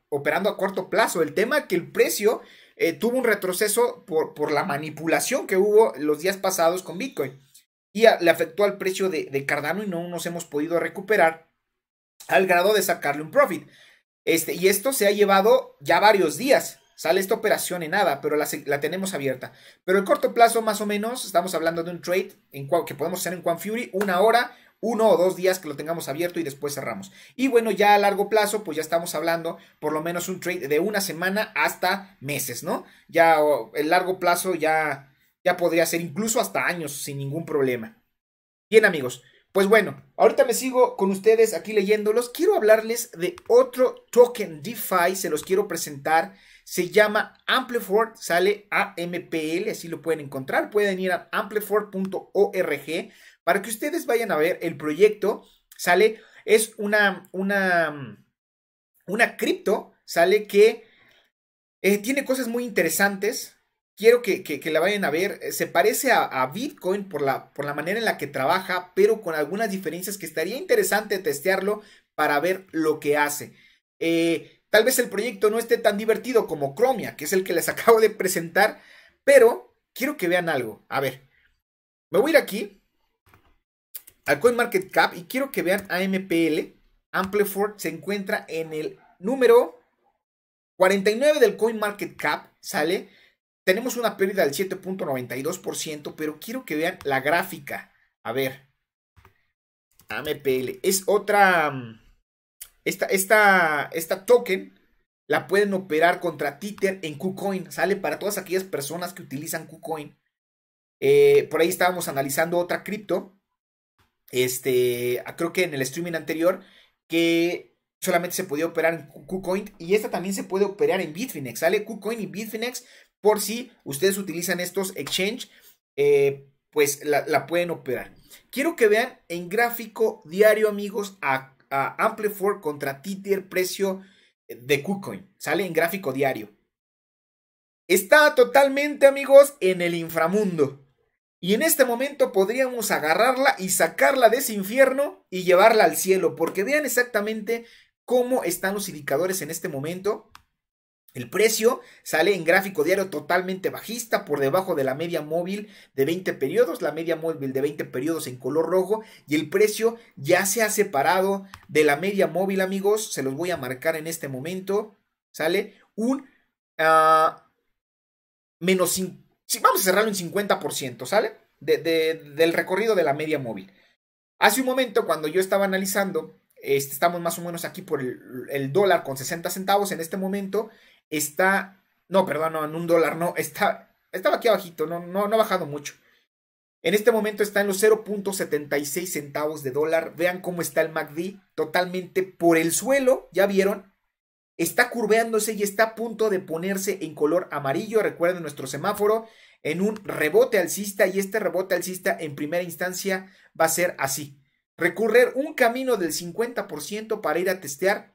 S2: operando a corto plazo. El tema es que el precio eh, tuvo un retroceso por, por, la manipulación que hubo los días pasados con Bitcoin. Y le afectó al precio de, Cardano y no nos hemos podido recuperar al grado de sacarle un profit. Este, y esto se ha llevado ya varios días. Sale esta operación en nada, pero la, tenemos abierta. Pero el corto plazo, más o menos, estamos hablando de un trade en que podemos hacer en Quan Fury, una hora, uno o dos días que lo tengamos abierto y después cerramos. Y bueno, ya a largo plazo, pues ya estamos hablando por lo menos un trade de una semana hasta meses, ¿no? Ya el largo plazo ya, ya podría ser incluso hasta años sin ningún problema. Bien amigos, pues bueno, ahorita me sigo con ustedes aquí leyéndolos. Quiero hablarles de otro token DeFi, se los quiero presentar. Se llama Ampliford, sale AMPL, así lo pueden encontrar. Pueden ir a ampliford.org. Para que ustedes vayan a ver el proyecto, sale, es una, una, una cripto, sale que eh, tiene cosas muy interesantes. Quiero que, la vayan a ver. Eh, se parece a, Bitcoin por la, por la manera en la que trabaja, pero con algunas diferencias que estaría interesante testearlo para ver lo que hace. Eh, tal vez el proyecto no esté tan divertido como Chromia, que es el que les [laughs] acabo de presentar, pero quiero que vean algo. A ver, me voy a ir aquí al CoinMarketCap y quiero que vean AMPL. ampleford se encuentra en el número 49 del CoinMarketCap, ¿sale? Tenemos una pérdida del 7.92%, pero quiero que vean la gráfica. A ver. AMPL. Es otra... Mm, esta, esta, esta token la pueden operar contra Tether en KuCoin. Sale para todas aquellas personas que utilizan KuCoin. Eh, por ahí estábamos analizando otra cripto este, creo que en el streaming anterior, que solamente se podía operar en KuCoin y esta también se puede operar en Bitfinex, ¿sale? KuCoin y Bitfinex, por si ustedes utilizan estos exchange, eh, pues la, pueden operar. Quiero que vean en gráfico diario, amigos, a, a Amplifor contra Tether precio de KuCoin, ¿sale? En gráfico diario. Está totalmente, amigos, en el inframundo. Y en este momento podríamos agarrarla y sacarla de ese infierno y llevarla al cielo, porque vean exactamente cómo están los indicadores en este momento. El precio sale en gráfico diario totalmente bajista, por debajo de la media móvil de 20 periodos, la media móvil de 20 periodos en color rojo, y el precio ya se ha separado de la media móvil, amigos, se los voy a marcar en este momento, sale un ah, menos Sí, vamos a cerrarlo en 50%, ¿sale? De, del recorrido de la media móvil. Hace un momento, cuando yo estaba analizando, este, estamos más o menos aquí por el, dólar con 60 centavos. En este momento está. No, perdón, no, en un dólar no. Está, estaba aquí abajito, no, no, no ha bajado mucho. En este momento está en los 0.76 centavos de dólar. Vean cómo está el MACD, totalmente por el suelo, ya vieron, está curveándose y está a punto de ponerse en color amarillo. Recuerden nuestro semáforo en un rebote alcista y este rebote alcista en primera instancia va a ser así. Recorrer un camino del 50% para ir a testear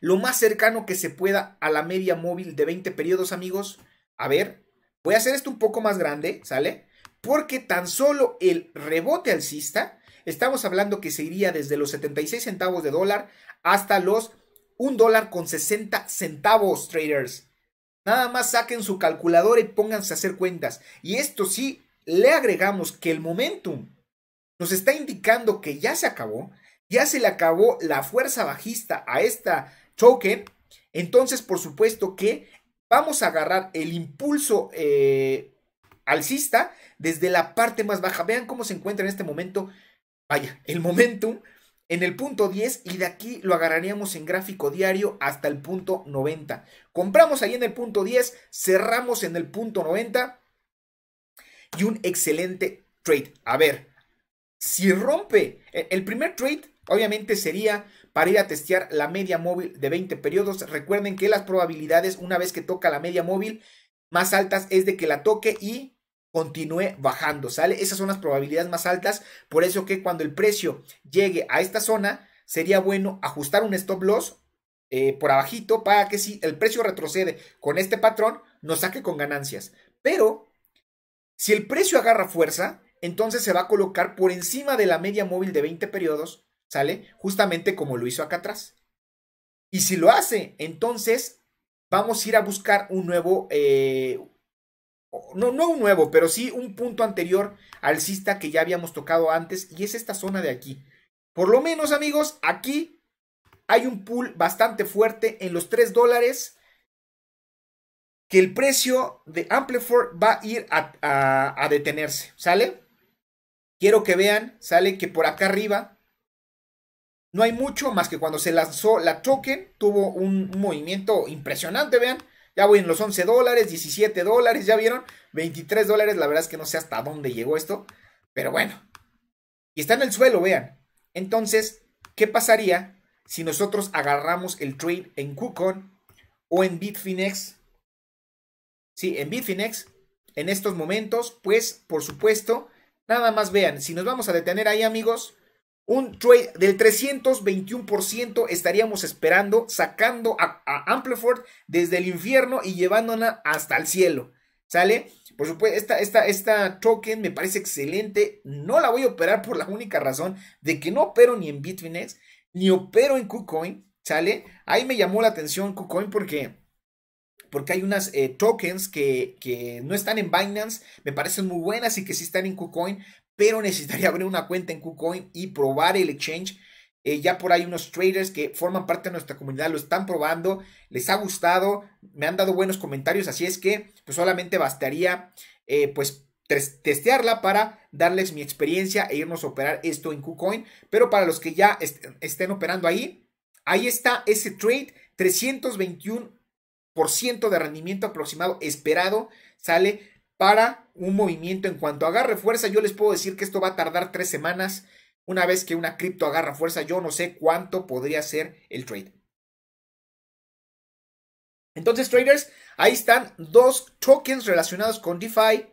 S2: lo más cercano que se pueda a la media móvil de 20 periodos, amigos. A ver, voy a hacer esto un poco más grande, ¿sale? Porque tan solo el rebote alcista, estamos hablando que se iría desde los 76 centavos de dólar hasta los un dólar con 60 centavos, traders. Nada más saquen su calculadora y pónganse a hacer cuentas. Y esto sí, le agregamos que el momentum nos está indicando que ya se acabó, ya se le acabó la fuerza bajista a esta token. Entonces, por supuesto que vamos a agarrar el impulso eh, alcista desde la parte más baja. Vean cómo se encuentra en este momento. Vaya, el momentum en el punto 10 y de aquí lo agarraríamos en gráfico diario hasta el punto 90. Compramos ahí en el punto 10, cerramos en el punto 90 y un excelente trade. A ver, si rompe e, el primer trade, obviamente sería para ir a testear la media móvil de 20 periodos. Recuerden que las probabilidades una vez que toca la media móvil más altas es de que la toque y continúe bajando, ¿sale? Esas son las probabilidades más altas, por eso que cuando el precio llegue a esta zona, sería bueno ajustar un stop loss eh, por abajito para que si el precio retrocede con este patrón, nos saque con ganancias. Pero si el precio agarra fuerza, entonces se va a colocar por encima de la media móvil de 20 periodos, ¿sale? Justamente como lo hizo acá atrás. Y si lo hace, entonces vamos a ir a buscar un nuevo, eh, no, no un nuevo, pero sí un punto anterior alcista que ya habíamos tocado antes y es esta zona de aquí. Por lo menos, amigos, aquí hay un pool bastante fuerte en los 3 dólares que el precio de Amplifor va a ir a, detenerse, ¿sale? Quiero que vean, sale que por acá arriba no hay mucho más que cuando se lanzó la token, tuvo un movimiento impresionante, vean, ya voy en los 11 dólares, 17 dólares, ya vieron, 23 dólares. La verdad es que no sé hasta dónde llegó esto, pero bueno. Y está en el suelo, vean. Entonces, ¿qué pasaría si nosotros agarramos el trade en KuCoin o en Bitfinex? Sí, en Bitfinex, en estos momentos, pues, por supuesto, nada más vean, si nos vamos a detener ahí, amigos, un trade del 321% estaríamos esperando, sacando a, a, desde el infierno y llevándola hasta el cielo. ¿Sale? Por supuesto, esta, esta, esta token me parece excelente. No la voy a operar por la única razón de que no opero ni en Bitfinex, ni opero en KuCoin. ¿Sale? Ahí me llamó la atención KuCoin porque porque hay unas eh, tokens que, que, no están en Binance, me parecen muy buenas y que sí están en KuCoin, pero necesitaría abrir una cuenta en KuCoin y probar el exchange. Eh, ya por ahí unos traders que forman parte de nuestra comunidad lo están probando, les ha gustado, me han dado buenos comentarios, así es que pues, solamente bastaría eh, pues testearla para darles mi experiencia e irnos a operar esto en KuCoin, pero para los que ya estén operando ahí, ahí está ese trade, 321% de rendimiento aproximado esperado, sale para un movimiento en cuanto agarre fuerza. Yo les puedo decir que esto va a tardar tres semanas. Una vez que una cripto agarra fuerza, yo no sé cuánto podría ser el trade. Entonces, traders, ahí están dos tokens relacionados con DeFi,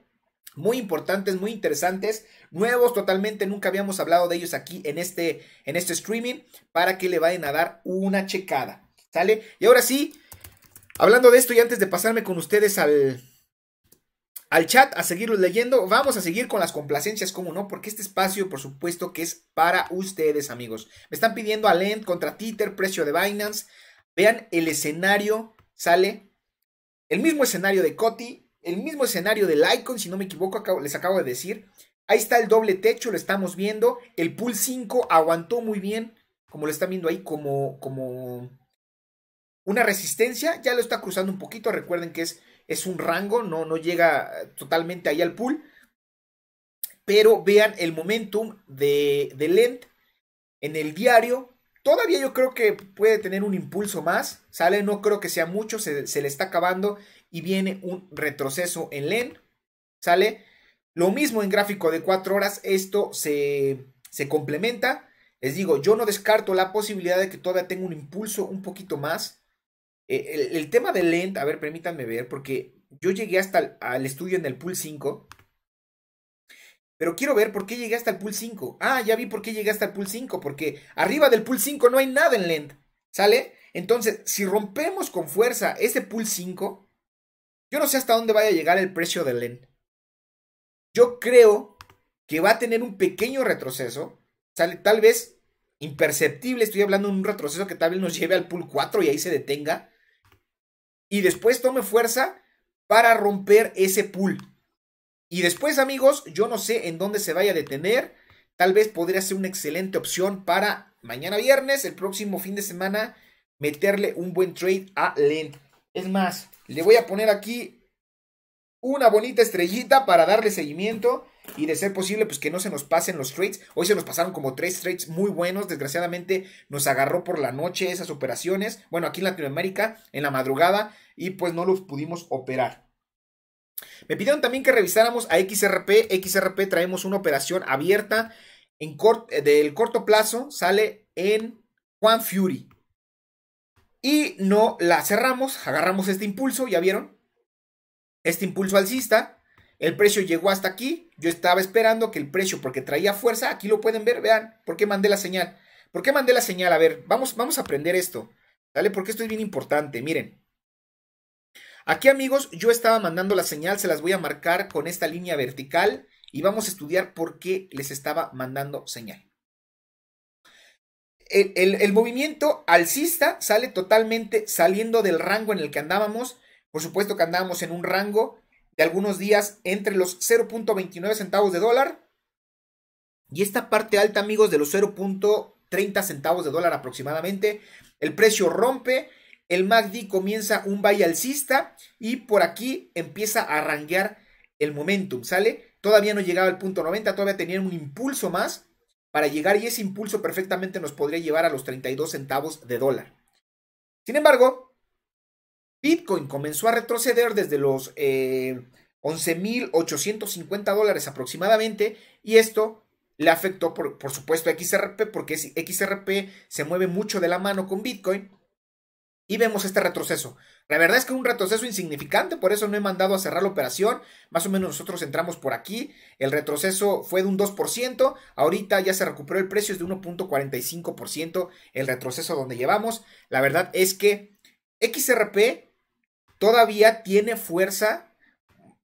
S2: muy importantes, muy interesantes, nuevos totalmente, nunca habíamos hablado de ellos aquí en este, en este streaming, para que le vayan a dar una checada, ¿sale? Y ahora sí, hablando de esto y antes de pasarme con ustedes al, al chat a seguirlo leyendo. Vamos a seguir con las complacencias, como no, porque este espacio, por supuesto, que es para ustedes, amigos. Me están pidiendo a contra Titer, precio de Binance. Vean el escenario, sale el mismo escenario de Coti, el mismo escenario del Icon, si no me equivoco, les acabo de decir. Ahí está el doble techo, lo estamos viendo. El pool 5 aguantó muy bien, como lo están viendo ahí, como, como una resistencia. Ya lo está cruzando un poquito, recuerden que es es un rango, no, no llega totalmente ahí al pool. Pero vean el momentum de, Lent en el diario. Todavía yo creo que puede tener un impulso más. Sale, no creo que sea mucho, se, le está acabando y viene un retroceso en Lent. Sale. Lo mismo en gráfico de 4 horas, esto se, se complementa. Les digo, yo no descarto la posibilidad de que todavía tenga un impulso un poquito más eh, el, tema de Lent, a ver, permítanme ver, porque yo llegué hasta el, al estudio en el pool 5. Pero quiero ver por qué llegué hasta el pool 5. Ah, ya vi por qué llegué hasta el pool 5, porque arriba del pool 5 no hay nada en LEND, ¿Sale? Entonces, si rompemos con fuerza ese pool 5, yo no sé hasta dónde vaya a llegar el precio de Lent. Yo creo que va a tener un pequeño retroceso. ¿sale? Tal vez imperceptible, estoy hablando de un retroceso que tal vez nos lleve al pool 4 y ahí se detenga y después tome fuerza para romper ese pool. Y después, amigos, yo no sé en dónde se vaya a detener. Tal vez podría ser una excelente opción para mañana viernes, el próximo fin de semana, meterle un buen trade a Len. Es más, le voy a poner aquí una bonita estrellita para darle seguimiento y de ser posible, pues que no se nos pasen los trades. Hoy se nos pasaron como tres trades muy buenos. Desgraciadamente nos agarró por la noche esas operaciones. Bueno, aquí en Latinoamérica, en la madrugada, y pues no los pudimos operar. Me pidieron también que revisáramos a XRP. XRP traemos una operación abierta en eh, del corto plazo. Sale en Juan Fury. Y no la cerramos, agarramos este impulso, ya vieron, este impulso alcista el precio llegó hasta aquí. Yo estaba esperando que el precio, porque traía fuerza, aquí lo pueden ver, vean, ¿por qué mandé la señal? ¿Por qué mandé la señal? A ver, vamos, vamos a aprender esto, ¿vale? Porque esto es bien importante, miren. Aquí, amigos, yo estaba mandando la señal, se las voy a marcar con esta línea vertical y vamos a estudiar por qué les estaba mandando señal. el movimiento alcista sale totalmente saliendo del rango en el que andábamos. Por supuesto que andábamos en un rango de algunos días entre los 0.29 centavos de dólar y esta parte alta, amigos, de los 0.30 centavos de dólar aproximadamente. El precio rompe, el MACD comienza un valle alcista y por aquí empieza a arranquear el momentum, ¿sale? Todavía no llegaba al punto 90, todavía tenía un impulso más para llegar y ese impulso perfectamente nos podría llevar a los 32 centavos de dólar. Sin embargo, Bitcoin comenzó a retroceder desde los 11.850 eh, dólares aproximadamente y esto le afectó por, por, supuesto a XRP porque XRP se mueve mucho de la mano con Bitcoin y vemos este retroceso. La verdad es que un retroceso insignificante, por eso no he mandado a cerrar la operación. Más o menos nosotros entramos por aquí. El retroceso fue de un 2%. Ahorita ya se recuperó el precio, es de 1.45% el retroceso donde llevamos. La verdad es que XRP todavía tiene fuerza,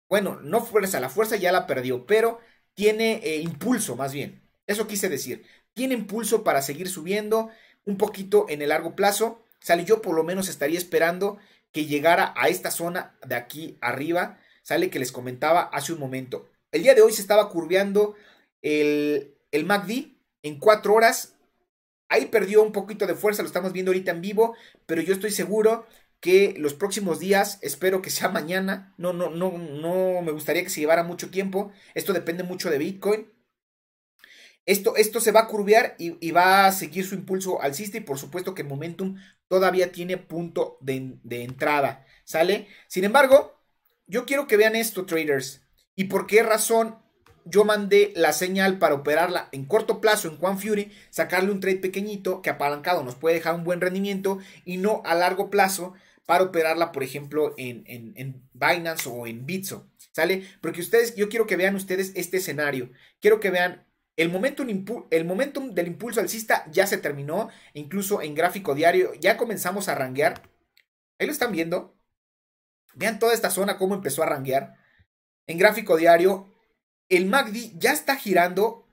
S2: bueno, no fuerza, la fuerza ya la perdió, pero tiene eh, impulso más bien. Eso quise decir, tiene impulso para seguir subiendo un poquito en el largo plazo. Sale yo por lo menos estaría esperando que llegara a esta zona de aquí arriba, sale que les comentaba hace un momento. El día de hoy se estaba curveando el, el MACD en cuatro horas. Ahí perdió un poquito de fuerza, lo estamos viendo ahorita en vivo, pero yo estoy seguro que los próximos días, espero que sea mañana, no, no, no, no me gustaría que se llevara mucho tiempo, esto depende mucho de Bitcoin. Esto, esto se va a curvear y, va a seguir su impulso alcista y por supuesto que Momentum todavía tiene punto de, entrada, ¿sale? Sin embargo, yo quiero que vean esto, traders, y por qué razón yo mandé la señal para operarla en corto plazo en Juan Fury, sacarle un trade pequeñito que apalancado nos puede dejar un buen rendimiento y no a largo plazo para operarla, por ejemplo, en, en, Binance o en Bitso, ¿sale? Porque ustedes, yo quiero que vean ustedes este escenario, quiero que vean el momento el del impulso alcista ya se terminó, incluso en gráfico diario ya comenzamos a ranguear. Ahí lo están viendo. Vean toda esta zona cómo empezó a ranguear. En gráfico diario, el MACD ya está girando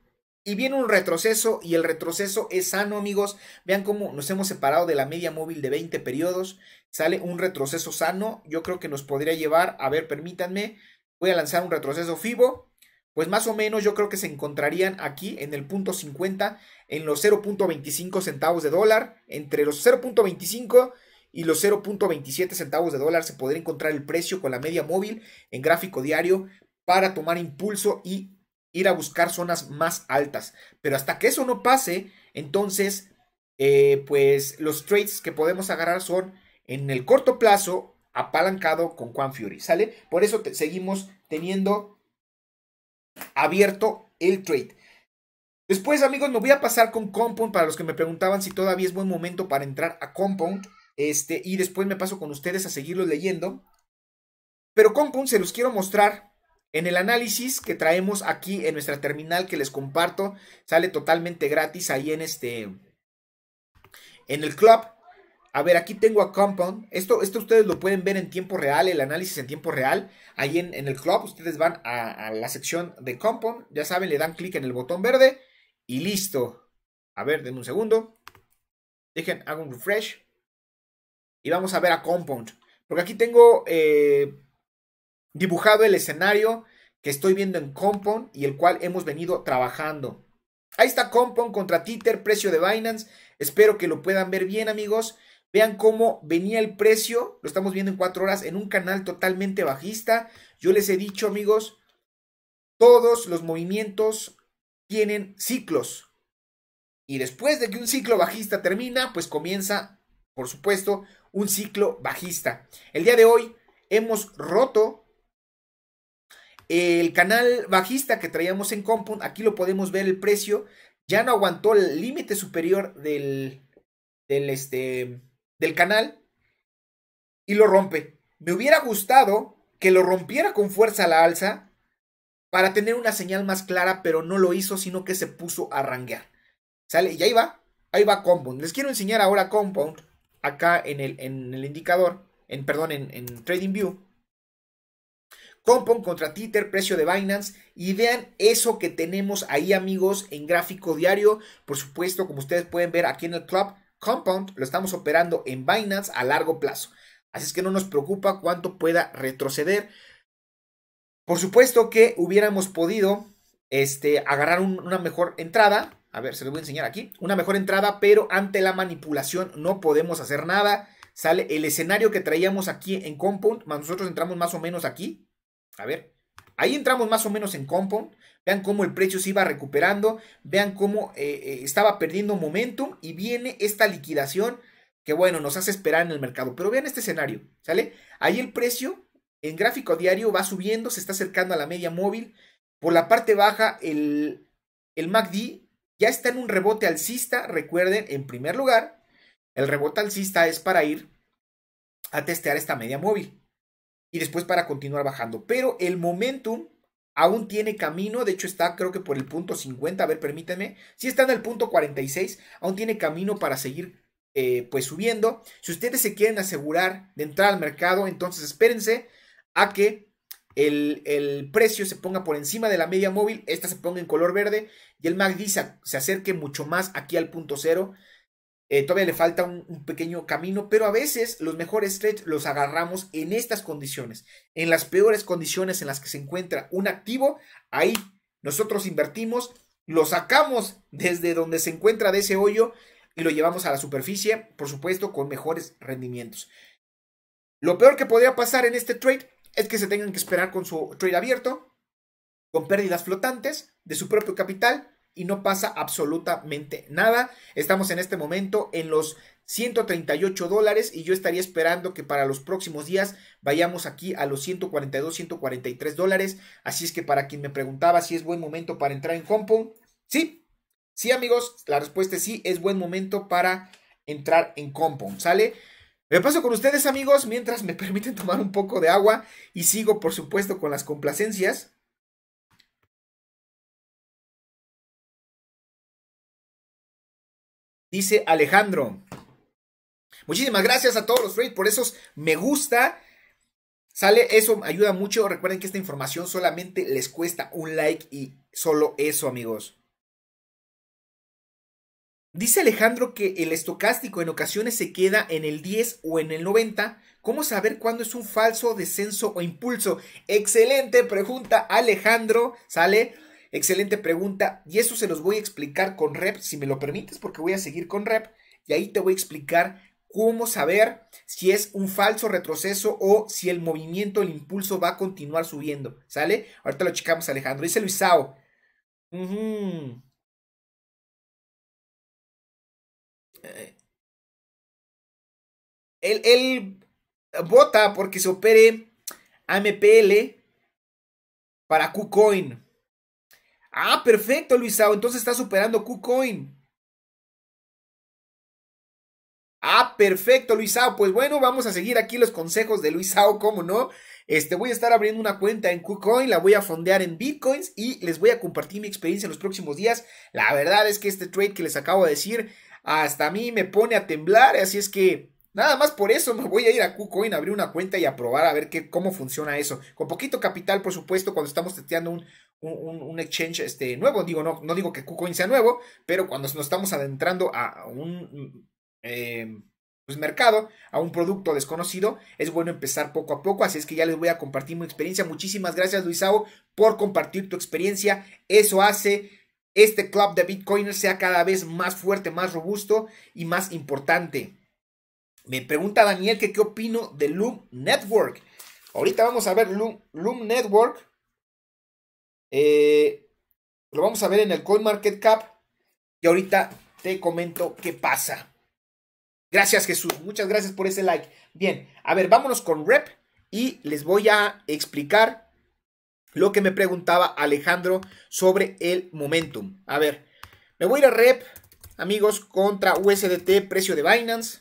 S2: y viene un retroceso y el retroceso es sano, amigos. Vean cómo nos hemos separado de la media móvil de 20 periodos. Sale un retroceso sano. Yo creo que nos podría llevar, a ver, permítanme, voy a lanzar un retroceso FIBO. Pues más o menos yo creo que se encontrarían aquí en el punto 50, en los 0.25 centavos de dólar. Entre los 0.25 y los 0.27 centavos de dólar se podría encontrar el precio con la media móvil en gráfico diario para tomar impulso y ir a buscar zonas más altas. Pero hasta que eso no pase, entonces, eh, pues los trades que podemos agarrar son en el corto plazo apalancado con Juan Fury, ¿sale? Por eso seguimos teniendo abierto el trade. Después, amigos, me voy a pasar con Compound para los que me preguntaban si todavía es buen momento para entrar a Compound. Este, y después me paso con ustedes a seguirlo leyendo. Pero Compound se los quiero mostrar en el análisis que traemos aquí en nuestra terminal que les comparto, sale totalmente gratis ahí en este, en el club. A ver, aquí tengo a Compound. Esto, esto ustedes lo pueden ver en tiempo real, el análisis en tiempo real. Ahí en, en el club ustedes van a, la sección de Compound. Ya saben, le dan clic en el botón verde y listo. A ver, denme un segundo. Dejen, hago un refresh. Y vamos a ver a Compound. Porque aquí tengo eh, dibujado el escenario que estoy viendo en Compon y el cual hemos venido trabajando. Ahí está Compon contra Tether, precio de Binance. Espero que lo puedan ver bien, amigos. Vean cómo venía el precio, lo estamos viendo en cuatro horas, en un canal totalmente bajista. Yo les he dicho, amigos, todos los movimientos tienen ciclos. Y después de que un ciclo bajista termina, pues comienza, por supuesto, un ciclo bajista. El día de hoy hemos roto el canal bajista que traíamos en Compound, aquí lo podemos ver el precio, ya no aguantó el límite superior del, del, este, del canal y lo rompe. Me hubiera gustado que lo rompiera con fuerza la alza para tener una señal más clara, pero no lo hizo, sino que se puso a ranguear. ¿Sale? Y ahí va, ahí va Compound. Les quiero enseñar ahora Compound acá en el, en el indicador, en, perdón, en, en TradingView. Compound contra Tether, precio de Binance. Y vean eso que tenemos ahí, amigos, en gráfico diario. Por supuesto, como ustedes pueden ver aquí en el club, Compound lo estamos operando en Binance a largo plazo. Así es que no nos preocupa cuánto pueda retroceder. Por supuesto que hubiéramos podido este, agarrar una mejor entrada. A ver, se lo voy a enseñar aquí. Una mejor entrada, pero ante la manipulación no podemos hacer nada. Sale el escenario que traíamos aquí en Compound. Nosotros entramos más o menos aquí. A ver, ahí entramos más o menos en Compound. Vean cómo el precio se iba recuperando. Vean cómo eh, eh, estaba perdiendo momentum. Y viene esta liquidación que, bueno, nos hace esperar en el mercado. Pero vean este escenario, ¿sale? Ahí el precio en gráfico diario va subiendo, se está acercando a la media móvil. Por la parte baja, el, el MACD ya está en un rebote alcista. Recuerden, en primer lugar, el rebote alcista es para ir a testear esta media móvil y después para continuar bajando. Pero el momentum aún tiene camino, de hecho está creo que por el punto 50, a ver, permítanme, si está en el punto 46, aún tiene camino para seguir eh, pues subiendo. Si ustedes se quieren asegurar de entrar al mercado, entonces espérense a que el, precio se ponga por encima de la media móvil, esta se ponga en color verde y el MACD se, acerque mucho más aquí al punto cero eh, todavía le falta un, un, pequeño camino, pero a veces los mejores trades los agarramos en estas condiciones, en las peores condiciones en las que se encuentra un activo. Ahí nosotros invertimos, lo sacamos desde donde se encuentra de ese hoyo y lo llevamos a la superficie, por supuesto, con mejores rendimientos. Lo peor que podría pasar en este trade es que se tengan que esperar con su trade abierto, con pérdidas flotantes de su propio capital y no pasa absolutamente nada. Estamos en este momento en los 138 dólares y yo estaría esperando que para los próximos días vayamos aquí a los 142, 143 dólares. Así es que para quien me preguntaba si es buen momento para entrar en Compound, sí, sí amigos, la respuesta es sí, es buen momento para entrar en Compound, ¿sale? Me paso con ustedes amigos mientras me [laughs] permiten tomar un poco de agua
S1: y sigo por supuesto con las complacencias. dice Alejandro. Muchísimas gracias a todos los trades por esos me gusta. Sale,
S2: eso ayuda mucho. Recuerden que esta información solamente les cuesta un like y solo eso, amigos. Dice Alejandro que el estocástico en ocasiones se queda en el 10 o en el 90. ¿Cómo saber cuándo es un falso descenso o impulso? Excelente pregunta, Alejandro. Sale. Excelente pregunta. Y eso se los voy a explicar con rep, si me lo permites, porque voy a seguir con rep. Y ahí te voy a explicar cómo saber si es un falso retroceso o si el movimiento, el
S1: impulso va a continuar subiendo. ¿Sale? Ahorita lo checamos, Alejandro. Dice Luisao. Eh, él, vota porque se opere AMPL para KuCoin. Ah, perfecto, Luisao. Entonces está superando KuCoin.
S2: Ah, perfecto, Luisao. Pues bueno, vamos a seguir aquí los consejos de Luisao, ¿cómo no? Este, voy a estar abriendo una cuenta en KuCoin, la voy a fondear en Bitcoins y les voy a compartir mi experiencia en los próximos días. La verdad es que este trade que les acabo de decir hasta a mí me pone a temblar, así es que nada más por eso me voy a ir a KuCoin, abrir una cuenta y a probar a ver qué, cómo funciona eso. Con poquito capital, por supuesto, cuando estamos testeando un, un, exchange este, nuevo. Digo, no, no digo que KuCoin sea nuevo, pero cuando nos estamos adentrando a un eh, pues, mercado, a un producto desconocido, es bueno empezar poco a poco. Así es que ya les voy a compartir mi experiencia. Muchísimas gracias, Luisao, por compartir tu experiencia. Eso hace este club de Bitcoiners sea cada vez más fuerte, más robusto y más importante. Me pregunta Daniel que qué opino de Loom Network. Ahorita vamos a ver Loom Network. Eh, lo vamos a ver en el CoinMarketCap y ahorita te comento qué pasa. Gracias Jesús, muchas gracias por ese like. Bien, a ver, vámonos con Rep y les voy a explicar lo que me preguntaba Alejandro sobre el momentum. A ver, me voy a ir a Rep, amigos, contra USDT, precio de Binance.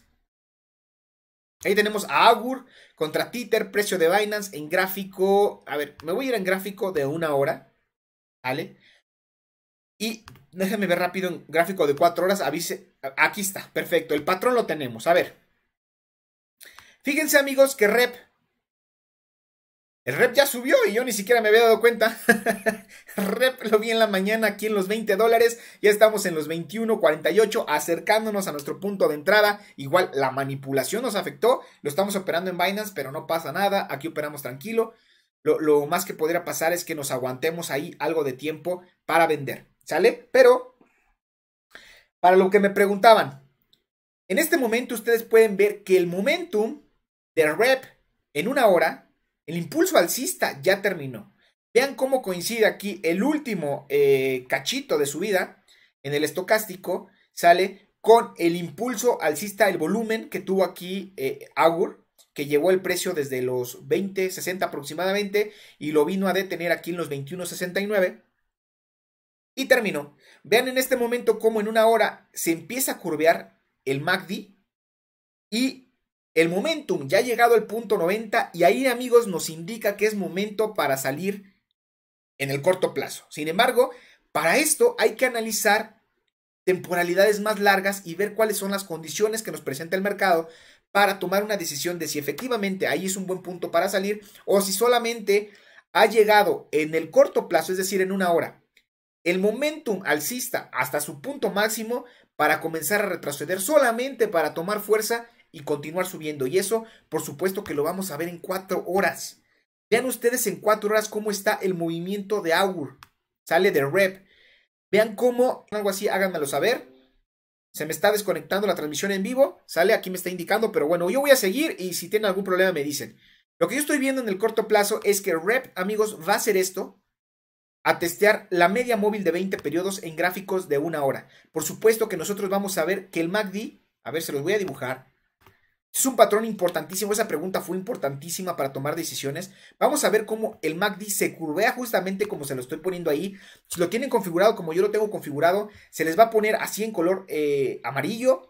S2: Ahí tenemos a Agur contra Tether, precio de Binance en gráfico. A ver, me voy a ir en gráfico de una hora. Y déjenme ver rápido un gráfico de 4 horas. Avise. Aquí está, perfecto. El patrón lo tenemos. A ver. Fíjense, amigos, que rep. El rep ya subió y yo ni siquiera me había dado cuenta. [laughs] rep lo vi en la mañana aquí en los 20 dólares. Ya estamos en los 21.48, acercándonos a nuestro punto de entrada. Igual la manipulación nos afectó. Lo estamos operando en Binance, pero no pasa nada. Aquí operamos tranquilo. Lo, más que podría pasar es que nos aguantemos ahí algo de tiempo para vender, ¿sale? Pero, para lo que me preguntaban, en este momento ustedes pueden ver que el momentum de rep en una hora, el impulso alcista ya terminó. Vean cómo coincide aquí el último eh, cachito de subida en el estocástico, sale con el impulso alcista, el volumen que tuvo aquí eh, Agur que llevó el precio desde los 20, 60 aproximadamente y lo vino a detener aquí en los 21.69 y terminó. Vean en este momento cómo en una hora se empieza a curvear el MACD y el momentum ya ha llegado al punto 90 y ahí amigos nos indica que es momento para salir en el corto plazo. Sin embargo, para esto hay que analizar temporalidades más largas y ver cuáles son las condiciones que nos presenta el mercado para tomar una decisión de si efectivamente ahí es un buen punto para salir o si solamente ha llegado en el corto plazo, es decir, en una hora, el momentum alcista hasta su punto máximo para comenzar a retroceder solamente para tomar fuerza y continuar subiendo. Y eso, por supuesto que lo vamos a ver en cuatro horas. Vean ustedes en cuatro horas cómo está el movimiento de Augur. Sale de rep. Vean cómo, algo así, háganmelo saber. Se me está desconectando la transmisión en vivo, sale, aquí me está indicando, pero bueno, yo voy a seguir y si tienen algún problema me dicen. Lo que yo estoy viendo en el corto plazo es que Rep, amigos, va a hacer esto, a testear la media móvil de 20 periodos en gráficos de una hora. Por supuesto que nosotros vamos a ver que el MACD, a ver, se los voy a dibujar, es un patrón importantísimo, esa pregunta fue importantísima para tomar decisiones. Vamos a ver cómo el MACD se curvea justamente como se lo estoy poniendo ahí. Si lo tienen configurado como yo lo tengo configurado, se les va a poner así en color eh, amarillo,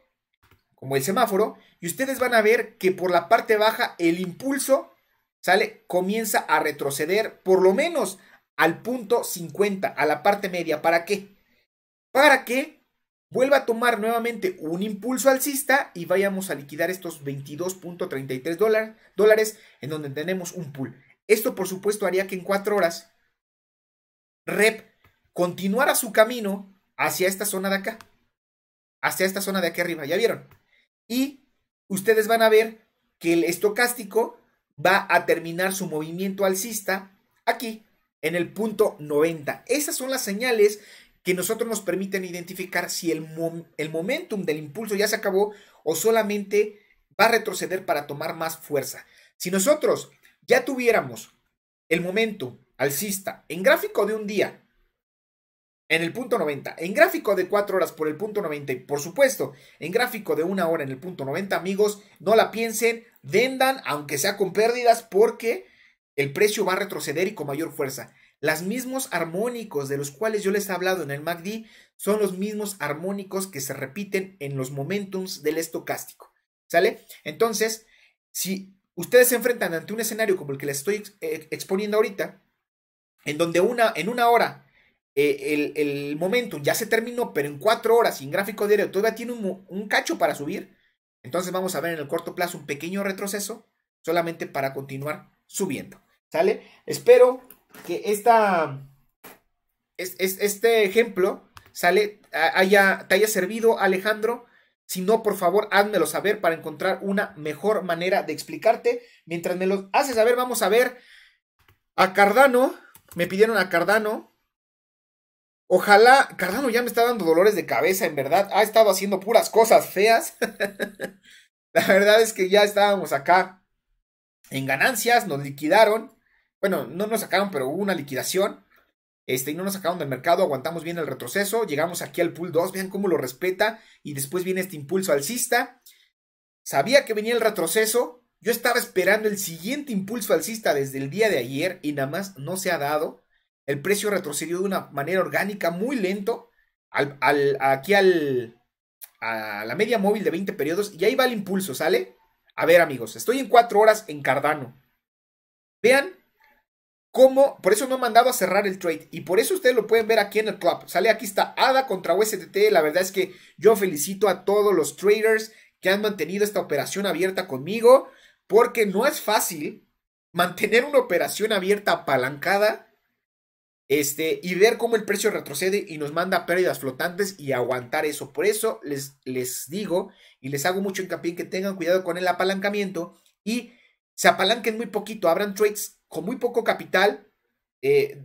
S2: como el semáforo, y ustedes van a ver que por la parte baja el impulso, ¿sale? Comienza a retroceder por lo menos al punto 50, a la parte media. ¿Para qué? Para qué? vuelva a tomar nuevamente un impulso alcista y vayamos a liquidar estos 22.33 dólares en donde tenemos un pool. Esto por supuesto haría que en 4 horas REP continuara su camino hacia esta zona de acá, hacia esta zona de aquí arriba, ya vieron. Y ustedes van a ver que el estocástico va a terminar su movimiento alcista aquí en el punto 90. Esas son las señales que nosotros nos permiten identificar si el, el momentum del impulso ya se acabó o solamente va a retroceder para tomar más fuerza. Si nosotros ya tuviéramos el momento alcista en gráfico de un día en el punto 90, en gráfico de cuatro horas por el punto 90 y por supuesto en gráfico de una hora en el punto 90, amigos, no la piensen, vendan aunque sea con pérdidas porque el precio va a retroceder y con mayor fuerza. Los mismos armónicos de los cuales yo les he hablado en el MACD son los mismos armónicos que se repiten en los momentums del estocástico. ¿Sale? Entonces, si ustedes se enfrentan ante un escenario como el que les estoy eh, exponiendo ahorita, en donde una, en una hora eh, el, momentum ya se terminó, pero en cuatro horas sin gráfico diario todavía tiene un cacho para subir, entonces vamos a ver en el corto plazo un pequeño retroceso solamente para continuar subiendo. ¿Sale? Espero que esta, es, este ejemplo sale, haya, te haya servido, Alejandro. Si no, por favor, házmelo saber para encontrar una mejor manera de explicarte. Mientras me lo haces saber, vamos a ver a Cardano. Me pidieron a Cardano. Ojalá, Cardano ya me está dando dolores de cabeza, en verdad. Ha estado haciendo puras cosas feas. [laughs] La verdad es que ya estábamos acá en ganancias, nos liquidaron bueno, no nos sacaron, pero hubo una liquidación. Este, y no nos sacaron del mercado, aguantamos bien el retroceso, llegamos aquí al pool 2, vean cómo lo respeta, y después viene este impulso alcista. Sabía que venía el retroceso, yo estaba esperando el siguiente impulso alcista desde el día de ayer y nada más no se ha dado. El precio retrocedió de una manera orgánica, muy lento, al, al, aquí al, a la media móvil de 20 periodos, y ahí va el impulso, ¿sale? A ver amigos, estoy en 4 horas en Cardano. Vean cómo, por eso no han mandado a cerrar el trade. Y por eso ustedes lo pueden ver aquí en el club. Sale aquí está ADA contra USDT. La verdad es que yo felicito a todos los traders que han mantenido esta operación abierta conmigo. Porque no es fácil mantener una operación abierta apalancada. Este, y ver cómo el precio retrocede y nos manda pérdidas flotantes y aguantar eso. Por eso les, les digo y les hago mucho hincapié que tengan cuidado con el apalancamiento y se apalanquen muy poquito, abran trades con muy poco capital, eh,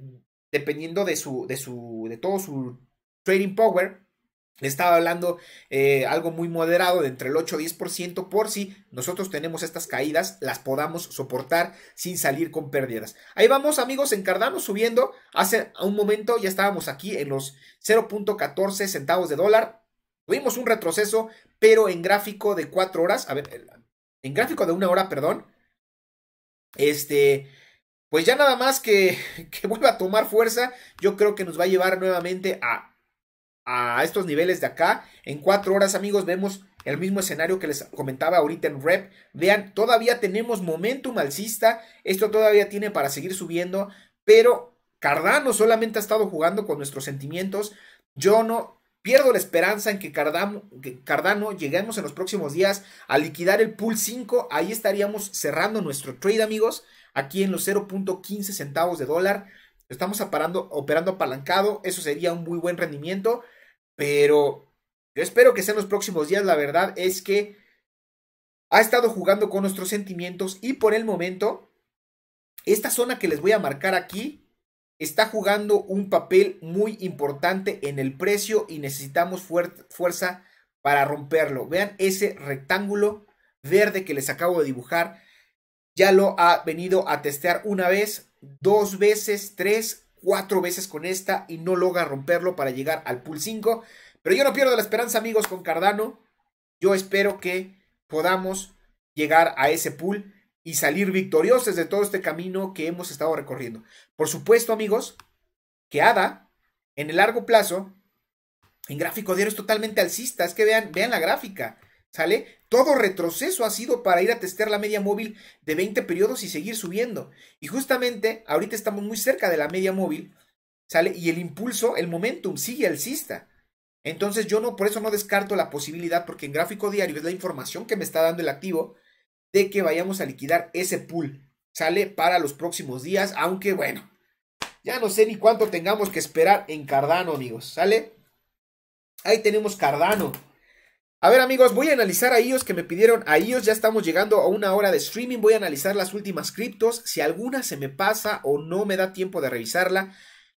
S2: dependiendo de su, de su, de todo su trading power, estaba hablando eh, algo muy moderado de entre el 8 y 10% por si nosotros tenemos estas caídas, las podamos soportar sin salir con pérdidas. Ahí vamos amigos en Cardano subiendo. Hace un momento ya estábamos aquí en los 0.14 centavos de dólar. Tuvimos un retroceso, pero en gráfico de 4 horas, a ver, en gráfico de una hora, perdón. Este, pues ya nada más que, que vuelva a tomar fuerza, yo creo que nos va a llevar nuevamente a, a estos niveles de acá. En cuatro horas, amigos, vemos el mismo escenario que les comentaba ahorita en rep. Vean, todavía tenemos momentum alcista. Esto todavía tiene para seguir subiendo. Pero Cardano solamente ha estado jugando con nuestros sentimientos. Yo no pierdo la esperanza en que que Cardano lleguemos en los próximos días a liquidar el pool 5. Ahí estaríamos cerrando nuestro trade, amigos aquí en los 0.15 centavos de dólar. Estamos operando apalancado, eso sería un muy buen rendimiento, pero yo espero que sean los próximos días. La verdad es que ha estado jugando con nuestros sentimientos y por el momento, esta zona que les voy a marcar aquí está jugando un papel muy importante en el precio y necesitamos fuerza para romperlo. Vean ese rectángulo verde que les acabo de dibujar ya lo ha venido a testear una vez, dos veces, tres, cuatro veces con esta y no logra romperlo para llegar al pool 5. Pero yo no pierdo la esperanza, amigos, con Cardano. Yo espero que podamos llegar a ese pool y salir victoriosos de todo este camino que hemos estado recorriendo. Por supuesto, amigos, que ADA en el largo plazo en gráfico diario es totalmente alcista. Es que vean, vean la gráfica. ¿Sale? Todo retroceso ha sido para ir a testear la media móvil de 20 periodos y seguir subiendo. Y justamente ahorita estamos muy cerca de la media móvil, ¿sale? Y el impulso, el momentum sigue alcista. Entonces yo no, por eso no descarto la posibilidad, porque en gráfico diario es la información que me está dando el activo, de que vayamos a liquidar ese pool, ¿sale? Para los próximos días, aunque bueno, ya no sé ni cuánto tengamos que esperar en Cardano, amigos, ¿sale? Ahí tenemos Cardano. A ver amigos, voy a analizar a ellos que me pidieron. A ellos ya estamos llegando a una hora de streaming. Voy a analizar las últimas criptos. Si alguna se me pasa o no me da tiempo de revisarla,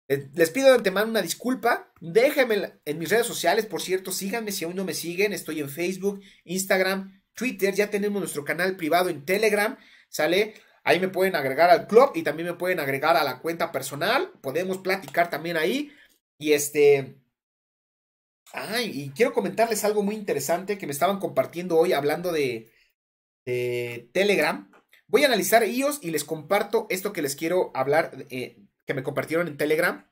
S2: eh, les pido de antemano una disculpa. Déjenme en mis redes sociales, por cierto, síganme si aún no me siguen. Estoy en Facebook, Instagram, Twitter. Ya tenemos nuestro canal privado en Telegram. ¿Sale? Ahí me pueden agregar al club y también me pueden agregar a la cuenta personal. Podemos platicar también ahí. Y este... Ah, y quiero comentarles algo muy interesante que me estaban compartiendo hoy hablando de, Telegram. Voy a analizar iOS y les comparto esto que les quiero hablar, eh, que me compartieron en Telegram,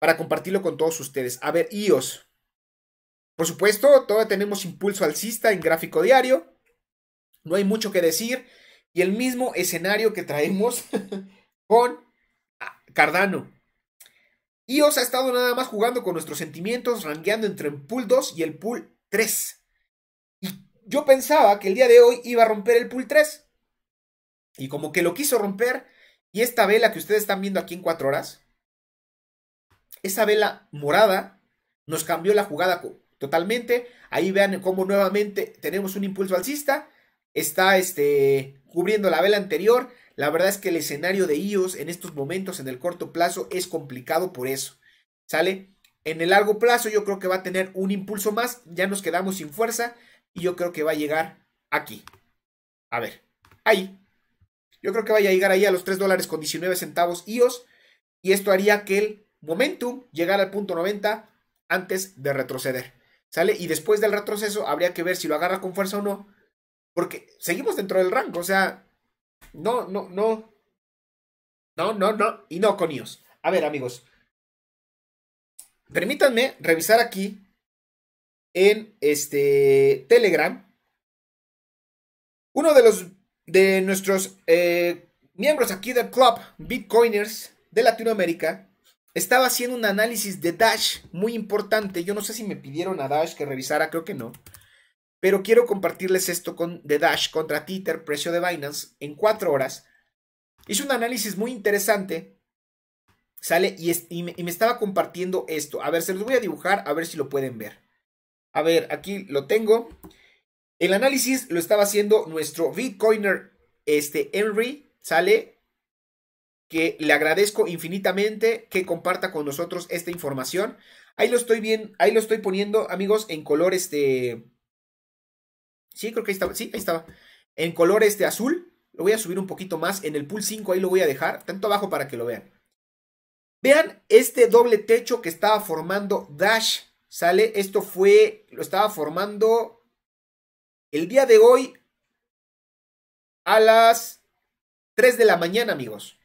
S2: para compartirlo con todos ustedes. A ver, iOS. Por supuesto, todavía tenemos impulso alcista en gráfico diario. No hay mucho que decir. Y el mismo escenario que traemos [laughs] con ah, Cardano os ha estado nada más jugando con nuestros sentimientos, rangueando entre el pool 2 y el pool 3. Y yo pensaba que el día de hoy iba a romper el pool 3. Y como que lo quiso romper, y esta vela que ustedes están viendo aquí en 4 horas, esa vela morada nos cambió la jugada totalmente. Ahí vean cómo nuevamente tenemos un impulso alcista. Está este, cubriendo la vela anterior. La verdad es que el escenario de iOS en estos momentos, en el corto plazo, es complicado por eso. ¿Sale? En el largo plazo yo creo que va a tener un impulso más. Ya nos quedamos sin fuerza y yo creo que va a llegar aquí. A ver, ahí. Yo creo que vaya a llegar ahí a los 3 dólares con 19 centavos IOS. Y esto haría que el momentum llegara al punto 90 antes de retroceder. ¿Sale? Y después del retroceso habría que ver si lo agarra con fuerza o no.
S1: Porque seguimos dentro del rango. O sea, no, no, no. No, no, no. Y no con ellos. A ver, amigos. Permítanme revisar aquí en este Telegram.
S2: Uno de los de nuestros eh, miembros aquí del club, Bitcoiners de Latinoamérica, estaba haciendo un análisis de Dash muy importante. Yo no sé si me pidieron a Dash que revisara, creo que no. Pero quiero compartirles esto con The Dash contra Twitter precio de Binance, en cuatro horas. Hice un análisis muy interesante. Sale y, me, estaba compartiendo esto. A ver, se los voy a dibujar a ver si lo pueden ver. A ver, aquí lo tengo. El análisis lo estaba haciendo nuestro Bitcoiner este, Henry. Sale que le agradezco infinitamente que comparta con nosotros esta información. Ahí lo estoy bien, ahí lo estoy poniendo, amigos, en color este Sí, creo que ahí estaba. Sí, ahí estaba. En color este azul. Lo voy a subir un poquito más. En el pool 5 ahí lo voy a dejar. Tanto abajo para que lo vean. Vean este doble techo que estaba formando Dash. Sale, esto fue, lo estaba formando el día de hoy a las 3 de la mañana, amigos.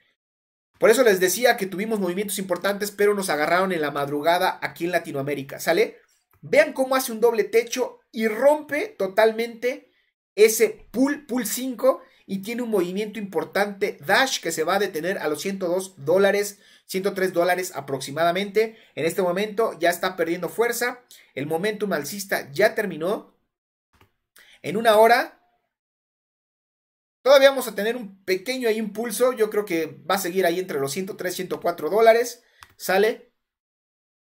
S2: Por eso les decía que tuvimos movimientos importantes, pero nos agarraron en la madrugada aquí en Latinoamérica. ¿Sale? Vean cómo hace un doble techo y rompe totalmente ese pull, pull 5 y tiene un movimiento importante Dash que se va a detener a los 102 dólares, 103 dólares aproximadamente. En este momento ya está perdiendo fuerza. El momento alcista ya terminó. En una hora todavía vamos a tener un pequeño impulso. Yo creo que va a seguir ahí entre los 103, 104 dólares. Sale.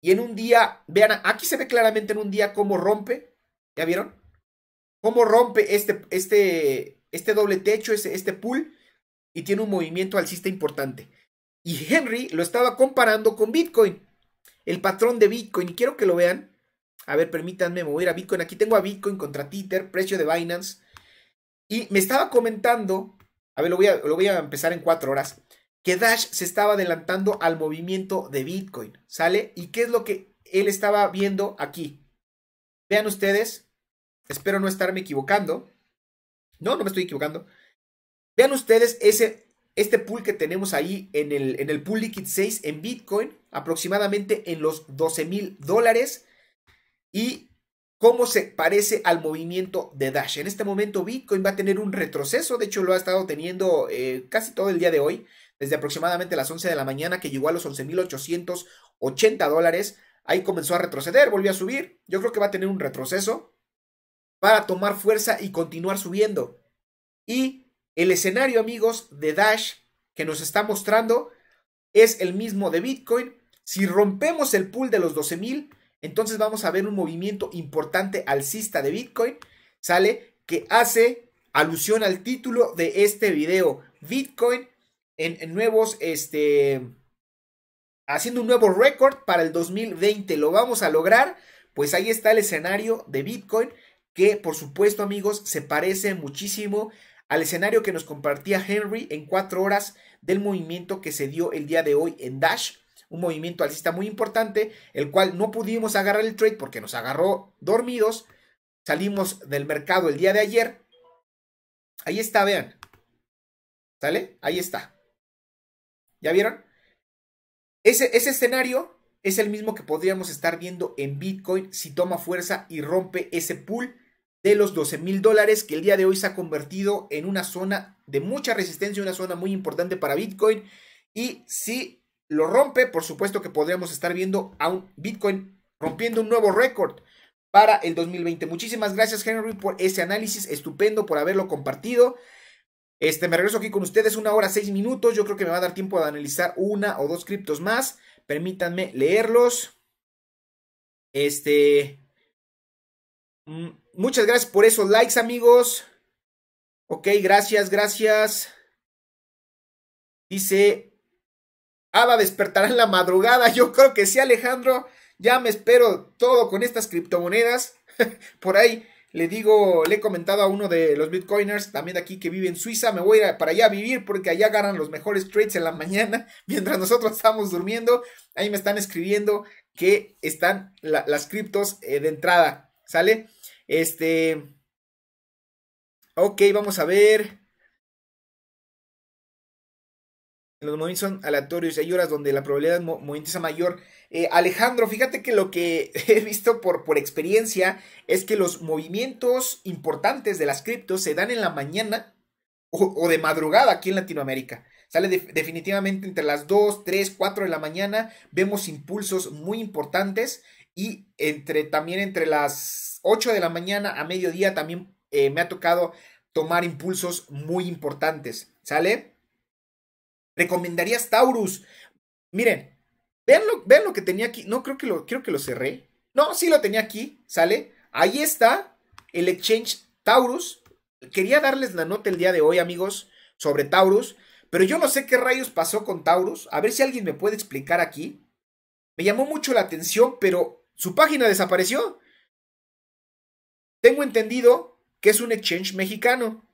S2: Y en un día, vean, aquí se ve claramente en un día cómo rompe. ¿Ya vieron? Cómo rompe este, este, este doble techo, este, este pool. Y tiene un movimiento alcista importante. Y Henry lo estaba comparando con Bitcoin. El patrón de Bitcoin. Y quiero que lo vean. A ver, permítanme mover a Bitcoin. Aquí tengo a Bitcoin contra Tether, precio de Binance. Y me estaba comentando. A ver, lo voy lo voy a empezar en cuatro horas que Dash se estaba adelantando al movimiento de Bitcoin, ¿sale? ¿Y qué es lo que él estaba viendo aquí? Vean ustedes, espero no estarme equivocando. No, no me estoy equivocando. Vean ustedes ese, este pool que tenemos ahí en el, en el pool Liquid 6 en Bitcoin, aproximadamente en los 12 mil dólares. Y cómo se parece al movimiento de Dash. En este momento Bitcoin va a tener un retroceso, de hecho lo ha estado teniendo eh, casi todo el día de hoy desde aproximadamente las 11 de la mañana que llegó a los 11.880 dólares. Ahí comenzó a retroceder, volvió a subir. Yo creo que va a tener un retroceso para tomar fuerza y continuar subiendo. Y el escenario, amigos, de Dash que nos está mostrando es el mismo de Bitcoin. Si rompemos el pool de los 12.000, entonces vamos a ver un movimiento importante alcista de Bitcoin, ¿sale? Que hace alusión al título de este video, Bitcoin en, nuevos, este, haciendo un nuevo récord para el 2020. ¿Lo vamos a lograr? Pues ahí está el escenario de Bitcoin, que por supuesto amigos se parece muchísimo al escenario que nos compartía Henry en cuatro horas del movimiento que se dio el día de hoy en Dash. Un movimiento alcista muy importante, el cual no pudimos agarrar el trade porque nos agarró dormidos. Salimos del mercado el día de ayer. Ahí está, vean. ¿Sale? Ahí está. ¿Ya vieron? Ese, ese escenario es el mismo que podríamos estar viendo en Bitcoin si toma fuerza y rompe ese pool de los 12 mil dólares que el día de hoy se ha convertido en una zona de mucha resistencia, una zona muy importante para Bitcoin. Y si lo rompe, por supuesto que podríamos estar viendo a un Bitcoin rompiendo un nuevo récord para el 2020. Muchísimas gracias Henry por ese análisis estupendo, por haberlo compartido. Este, me regreso aquí con ustedes una hora, seis minutos. Yo creo que me va a dar tiempo de analizar una o dos criptos más. Permítanme leerlos.
S1: Este. Mm, muchas gracias por esos likes, amigos. Ok, gracias, gracias. Dice.
S2: Ada despertará en la madrugada. [laughs] Yo creo que sí, Alejandro. Ya me espero todo con estas criptomonedas. [laughs] por ahí le digo, le he comentado a uno de los bitcoiners, también de aquí que vive en Suiza, me voy para allá a vivir porque allá ganan los mejores trades en la mañana, [laughs] mientras nosotros estamos durmiendo. Ahí me están escribiendo que están las
S1: criptos eh, de entrada, ¿sale? Este... Ok, vamos a ver. los movimientos
S2: son aleatorios, hay horas donde la probabilidad de movimiento es mayor. Eh, Alejandro, fíjate que lo que [laughs] he visto por, por experiencia es que los movimientos importantes de las criptos se dan en la mañana o, de madrugada aquí en Latinoamérica. Sale definitivamente entre las 2, 3, 4 de la mañana, vemos impulsos muy importantes y entre, también entre las 8 de la mañana a mediodía también eh, me ha tocado tomar impulsos muy importantes. ¿Sale? ¿Recomendarías Taurus? Miren, ven lo, lo que tenía aquí. No, creo que, lo, creo que lo cerré. No, sí lo tenía aquí, ¿sale? Ahí está el exchange Taurus. Quería darles la nota el día de hoy, amigos, sobre Taurus. Pero yo no sé qué rayos pasó con Taurus. A ver si alguien me puede explicar aquí. Me llamó mucho la atención, pero su página desapareció. Tengo entendido que es un exchange mexicano.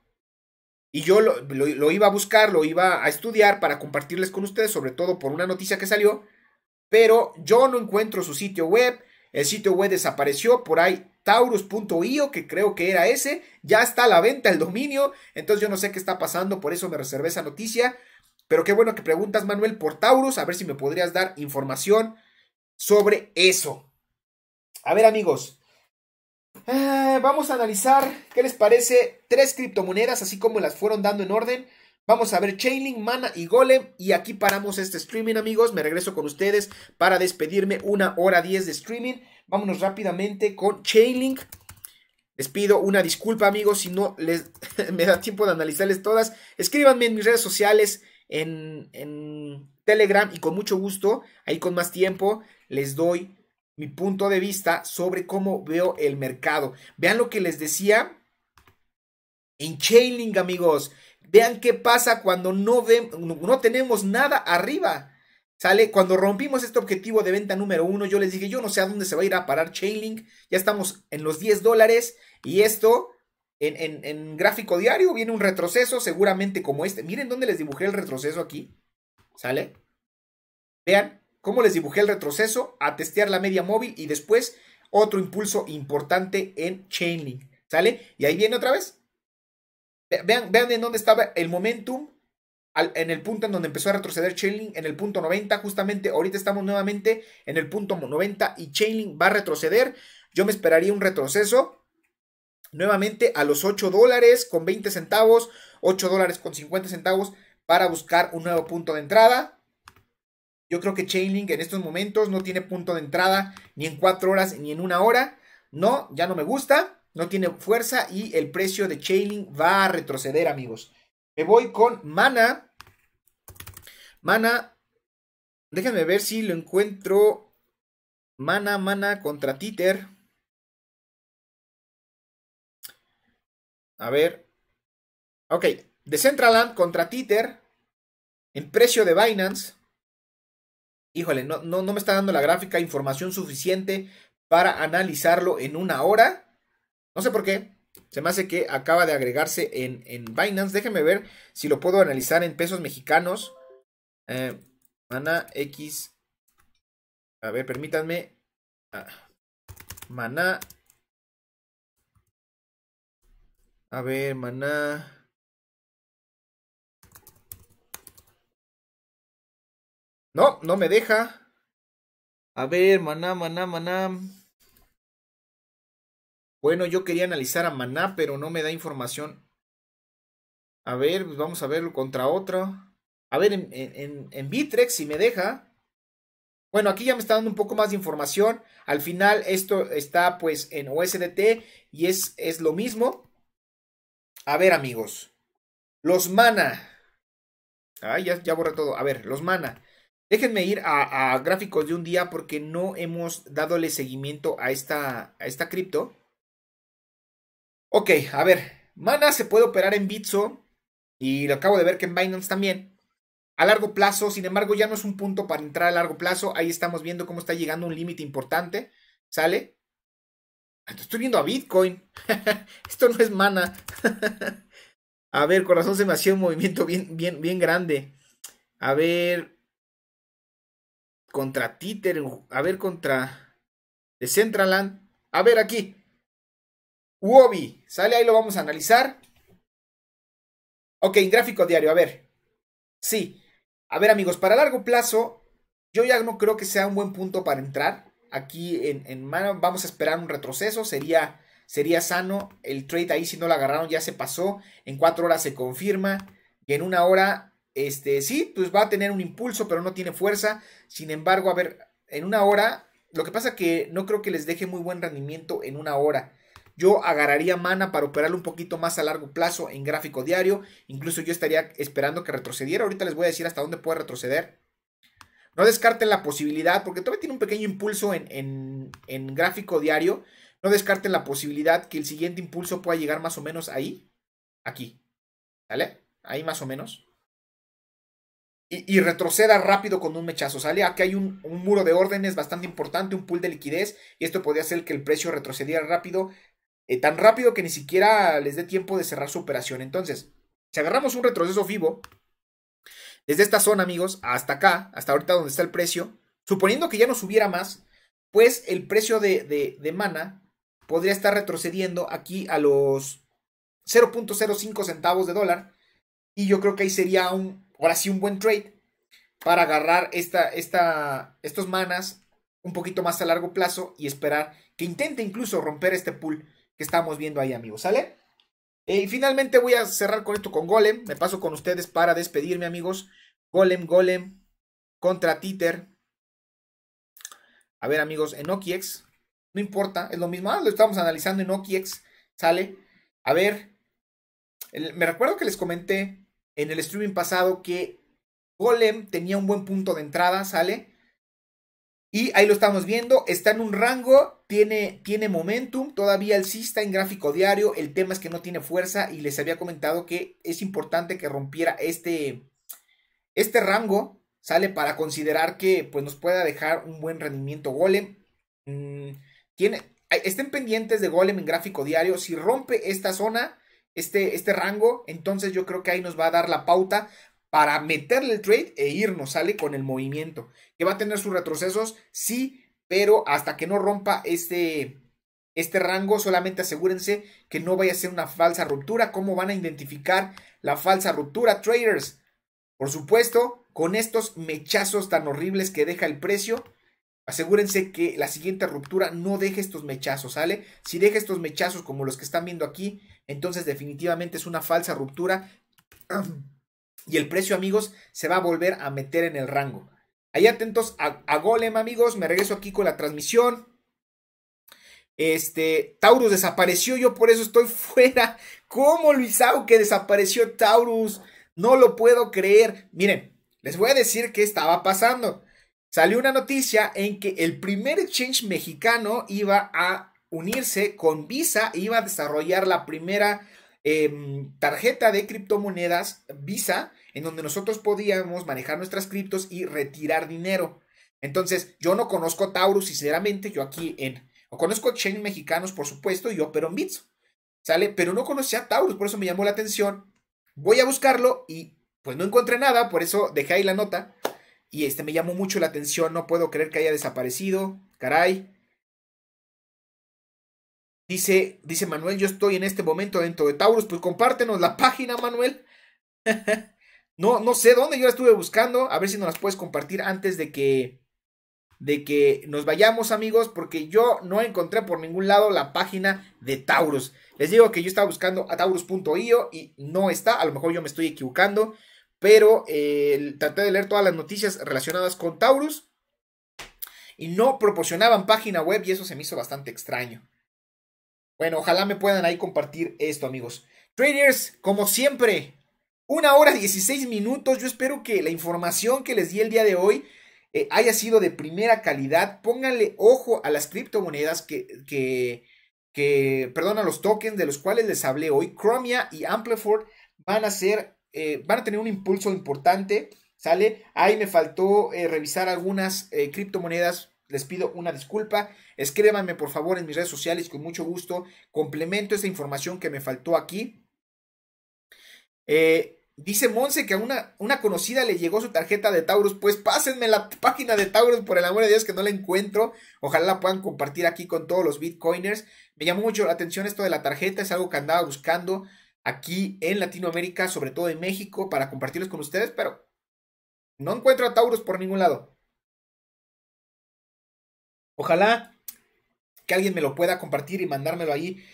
S2: Y yo lo, iba a buscar, lo iba a estudiar para compartirles con ustedes, sobre todo por una noticia que salió, pero yo no encuentro su sitio web, el sitio web desapareció, por ahí taurus.io, que creo que era ese, ya está a la venta el dominio, entonces yo no sé qué está pasando, por eso me reservé esa noticia, pero qué bueno que preguntas, Manuel, por Taurus, a ver si me podrías dar información sobre eso. A ver, amigos, eh, vamos a analizar, ¿qué les parece? Tres criptomonedas, así como las fueron dando en orden. Vamos a ver Chainlink, Mana y Golem. Y aquí paramos este streaming, amigos. Me regreso con ustedes para despedirme una hora diez de streaming. Vámonos rápidamente con Chainlink. Les pido una disculpa, amigos, si no les, [laughs] me da tiempo de analizarles todas. Escríbanme en mis redes sociales, en Telegram y con mucho gusto, ahí con más tiempo, les doy mi punto de vista sobre cómo veo el mercado. Vean lo que les decía en Chainlink, amigos. Vean qué pasa cuando no, no tenemos nada arriba. ¿Sale? Cuando rompimos este objetivo de venta número uno, yo les dije, yo no sé a dónde se va a ir a parar Chainlink. Ya estamos en los 10 dólares y esto en, en, en gráfico diario viene un retroceso seguramente como este. Miren dónde les dibujé el retroceso aquí. ¿Sale? Vean, cómo les dibujé el retroceso, a testear la media móvil y después otro impulso importante en Chainlink. ¿Sale? Y ahí viene otra vez. Vean, vean en dónde estaba el momentum en el punto en donde empezó a retroceder Chainlink, en el punto 90, justamente ahorita estamos nuevamente en el punto 90 y Chainlink va a retroceder. Yo me esperaría un retroceso nuevamente a los 8 dólares con 20 centavos, 8 dólares con 50 centavos para buscar un nuevo punto de entrada. Yo creo que Chainlink en estos momentos no tiene punto de entrada ni en cuatro horas ni en una hora. No, ya no me gusta. No tiene fuerza y el precio de Chainlink va a retroceder, amigos. Me voy con Mana. Mana.
S1: Déjenme ver si lo encuentro. Mana, Mana contra Títer. A ver. Ok. Decentraland contra Títer. En precio de Binance
S2: híjole, no, no, no me está dando la gráfica información suficiente para analizarlo en una hora. No sé por qué. Se me hace que acaba de agregarse en, en Binance. Déjenme ver si lo puedo analizar en pesos mexicanos. Eh,
S1: Mana X. A ver, permítanme. Ah, Mana. A ver, Mana. No, no me deja. A ver, maná, maná, maná.
S2: Bueno, yo quería analizar a maná, pero no me da información. A ver, pues vamos a verlo contra otro. A ver, en, en, Bitrex, si me deja. Bueno, aquí ya me está dando un poco más de información. Al final, esto está pues en OSDT y es, es lo mismo. A ver, amigos. Los mana. Ay, ah, ya, ya borré todo. A ver, los mana. Déjenme ir a, gráficos de un día porque no hemos dadole seguimiento a esta, a esta cripto. Ok, a ver. Mana se puede operar en Bitso y lo acabo de ver que en Binance también. A largo plazo, sin embargo, ya no es un punto para entrar a largo plazo. Ahí estamos viendo cómo está llegando un límite importante. ¿Sale? Ah, estoy viendo a Bitcoin. [laughs] Esto no es mana. [laughs] a ver, corazón se me hacía un movimiento bien, bien, bien grande. A ver, contra Títer, a ver contra Decentraland.
S1: A ver aquí. Uobi, sale ahí, lo vamos a analizar. Ok, gráfico diario, a ver. Sí. A ver amigos, para
S2: largo plazo, yo ya no creo que sea un buen punto para entrar. Aquí en, mano vamos a esperar un retroceso, sería, sería sano. El trade ahí si no lo agarraron ya se pasó. En cuatro horas se confirma. Y en una hora este, sí, pues va a tener un impulso, pero no tiene fuerza. Sin embargo, a ver, en una hora, lo que pasa que no creo que les deje muy buen rendimiento en una hora. Yo agarraría mana para operarlo un poquito más a largo plazo en gráfico diario. Incluso yo estaría esperando que retrocediera. Ahorita les voy a decir hasta dónde puede retroceder. No descarten la posibilidad, porque todavía tiene un pequeño impulso en, en gráfico diario. No descarten la posibilidad que el siguiente impulso pueda llegar más o menos ahí. Aquí. ¿Vale? Ahí más o menos y, retroceda rápido con un mechazo, ¿sale? Aquí hay un, muro de órdenes bastante importante, un pool de liquidez, y esto podría hacer que el precio retrocediera rápido, eh, tan rápido que ni siquiera les dé tiempo de cerrar su operación. Entonces, si agarramos un retroceso FIBO, desde esta zona, amigos, hasta acá, hasta ahorita donde está el precio, suponiendo que ya no subiera más, pues el precio de, de, de mana podría estar retrocediendo aquí a los 0.05 centavos de dólar, y yo creo que ahí sería un, ahora sí un buen trade para agarrar esta, esta, estos manas un poquito más a largo plazo y esperar que intente incluso romper este pool que estamos viendo ahí, amigos, ¿sale? Eh, y finalmente voy a cerrar con esto con Golem. Me paso con ustedes para despedirme, amigos. Golem, Golem contra Titer. A ver, amigos, en OKX. No importa, es lo mismo. Ah, lo estamos analizando en OKX, ¿sale? A ver, me recuerdo que les comenté en el streaming pasado que Golem tenía un buen punto de entrada, ¿sale? Y ahí lo estamos viendo, está en un rango, tiene, tiene momentum, todavía alcista en gráfico diario, el tema es que no tiene fuerza y les había comentado que es importante que rompiera este, este rango, ¿sale? Para considerar que pues, nos pueda dejar un buen rendimiento golem. Mm, tiene, estén pendientes de golem en gráfico diario, si rompe esta zona, este, este rango, entonces yo creo que ahí nos va a dar la pauta para meterle el trade e irnos, sale con el movimiento. Que va a tener sus retrocesos, sí, pero hasta que no rompa este, este rango, solamente asegúrense que no vaya a ser una falsa ruptura. ¿Cómo van a identificar la falsa ruptura, traders? Por supuesto, con estos mechazos tan horribles que deja el precio, Asegúrense que la siguiente ruptura no deje estos mechazos, ¿sale? Si deja estos mechazos como los que están viendo aquí, entonces definitivamente es una falsa ruptura. [clears throat] Y el precio, amigos, se va a volver a meter en el rango. Ahí atentos a, Golem, amigos. Me regreso aquí con la transmisión. Este, Taurus desapareció, yo por eso estoy [laughs] fuera. ¿Cómo, Luisao, que desapareció Taurus? No lo puedo creer. Miren, les voy a decir qué estaba pasando salió una noticia en que el primer exchange mexicano iba a unirse con Visa e iba a desarrollar la primera em, tarjeta de criptomonedas Visa, en donde nosotros podíamos manejar nuestras criptos y retirar dinero. Entonces, yo no conozco Taurus, sinceramente, yo aquí en... O conozco exchange mexicanos, por supuesto, y yo pero en Bitso. ¿Sale? Pero no conocía Taurus, por eso me llamó la atención. Voy a buscarlo y pues no encontré nada, por eso dejé ahí la nota. Y este me llamó mucho la atención, no puedo creer que haya desaparecido, caray. Dice, Manuel, yo estoy en este momento dentro de Taurus, pues compártenos la página, Manuel. [laughs] no, no sé dónde, yo la estuve buscando, a ver si nos las puedes compartir antes de que, de que nos vayamos, amigos, porque yo no encontré por ningún lado la página de Taurus. Les digo que yo estaba buscando a taurus.io y no está, a lo mejor yo me estoy equivocando pero eh, traté de leer todas las noticias relacionadas con Taurus y no proporcionaban página web y eso se me hizo bastante extraño. Bueno, ojalá me puedan ahí compartir esto, amigos. Traders, como siempre, una hora 16 minutos. Yo espero que la información que les di el día de hoy eh, haya sido de primera calidad. Pónganle ojo a las criptomonedas que, que, que, perdón, a los tokens de los cuales les hablé hoy. Chromia y Ampliford van a ser eh, van a tener un impulso importante, ¿sale? Ahí me faltó eh, revisar algunas eh, criptomonedas, les pido una disculpa, escríbanme por favor en mis redes sociales, con mucho gusto, complemento esa información que me faltó aquí. dice Monse que a una, una conocida le llegó su tarjeta de Taurus, pues pásenme la página de Taurus, por el amor de Dios que no la encuentro, ojalá la puedan compartir aquí con todos los bitcoiners. Me llamó mucho la atención esto de la tarjeta, es algo que andaba buscando aquí
S1: en Latinoamérica, sobre todo en México, para compartirlos con ustedes, pero no encuentro a Taurus por ningún lado. Ojalá que
S2: alguien me lo pueda compartir y mandármelo ahí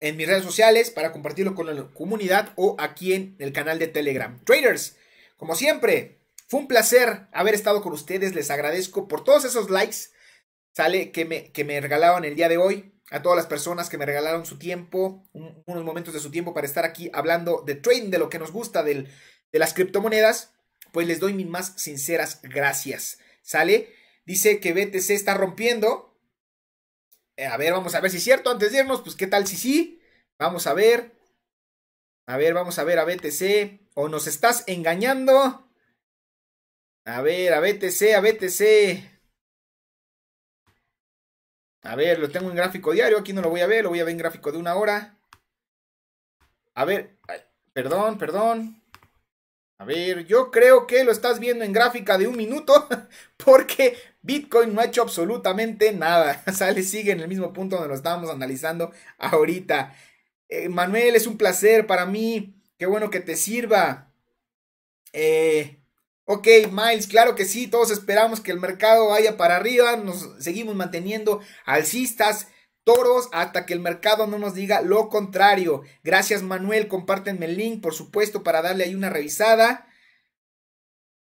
S2: en mis redes sociales para compartirlo con la comunidad o aquí en el canal de Telegram. Traders, como siempre, fue un placer haber estado con ustedes. Les agradezco por todos esos likes. Sale que me, que me regalaron el día de hoy a todas las personas que me regalaron su tiempo, unos momentos de su tiempo para estar aquí hablando de trading, de lo que nos gusta, del, de las criptomonedas, pues les doy mis más sinceras gracias. ¿Sale? Dice que BTC está rompiendo. Eh, a ver, vamos a ver si es cierto. Antes de irnos, pues qué tal si sí. Vamos a ver. A ver, vamos a ver a BTC. O nos estás engañando. A ver, a BTC, a BTC. A ver, lo tengo en gráfico diario. Aquí no lo voy a ver, lo voy a ver en gráfico de una hora. A ver, perdón, perdón. A ver, yo creo que lo estás viendo en gráfica de un minuto [laughs] porque Bitcoin no ha hecho absolutamente nada. [laughs] Sale, sigue en el mismo punto donde lo estábamos analizando ahorita. Eh, Manuel, es un placer para mí. Qué bueno que te sirva. Eh, Ok, Miles, claro que sí, todos esperamos que el mercado vaya para arriba, nos seguimos manteniendo alcistas, toros, hasta que el mercado no nos diga lo contrario. Gracias, Manuel, compártenme el link, por supuesto, para darle ahí una revisada.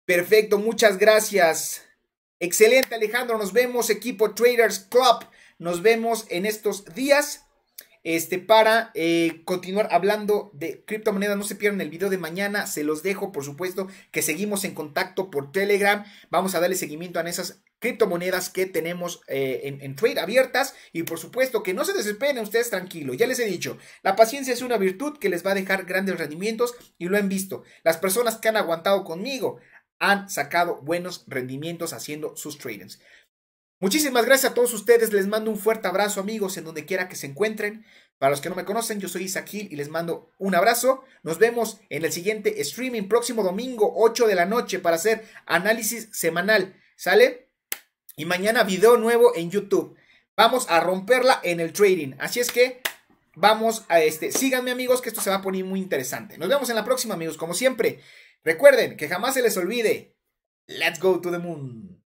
S2: Perfecto, muchas gracias. Excelente, Alejandro, nos vemos, equipo Traders Club, nos vemos en estos días. Este, para eh, continuar hablando de criptomonedas, no se pierdan el video de mañana, se los dejo, por supuesto, que seguimos en contacto por Telegram, vamos a darle seguimiento a esas criptomonedas que tenemos eh, en, en, trade abiertas y por supuesto que no se desesperen ustedes tranquilos ya les he dicho la paciencia es una virtud que les va a dejar grandes rendimientos y lo han visto las personas que han aguantado conmigo han sacado buenos rendimientos haciendo sus tradings Muchísimas gracias a todos ustedes. Les mando un fuerte abrazo, amigos, en donde quiera que se encuentren. Para los que no me conocen, yo soy Isaac y les mando un abrazo. Nos vemos en el siguiente streaming, próximo domingo, 8 de la noche, para hacer análisis semanal. ¿Sale? Y mañana video nuevo en YouTube. Vamos a romperla en el trading. Así es que vamos a este. Síganme, amigos, que esto se va a poner muy interesante.
S1: Nos vemos en la próxima, amigos, como siempre. Recuerden que jamás se les olvide. Let's go to the moon.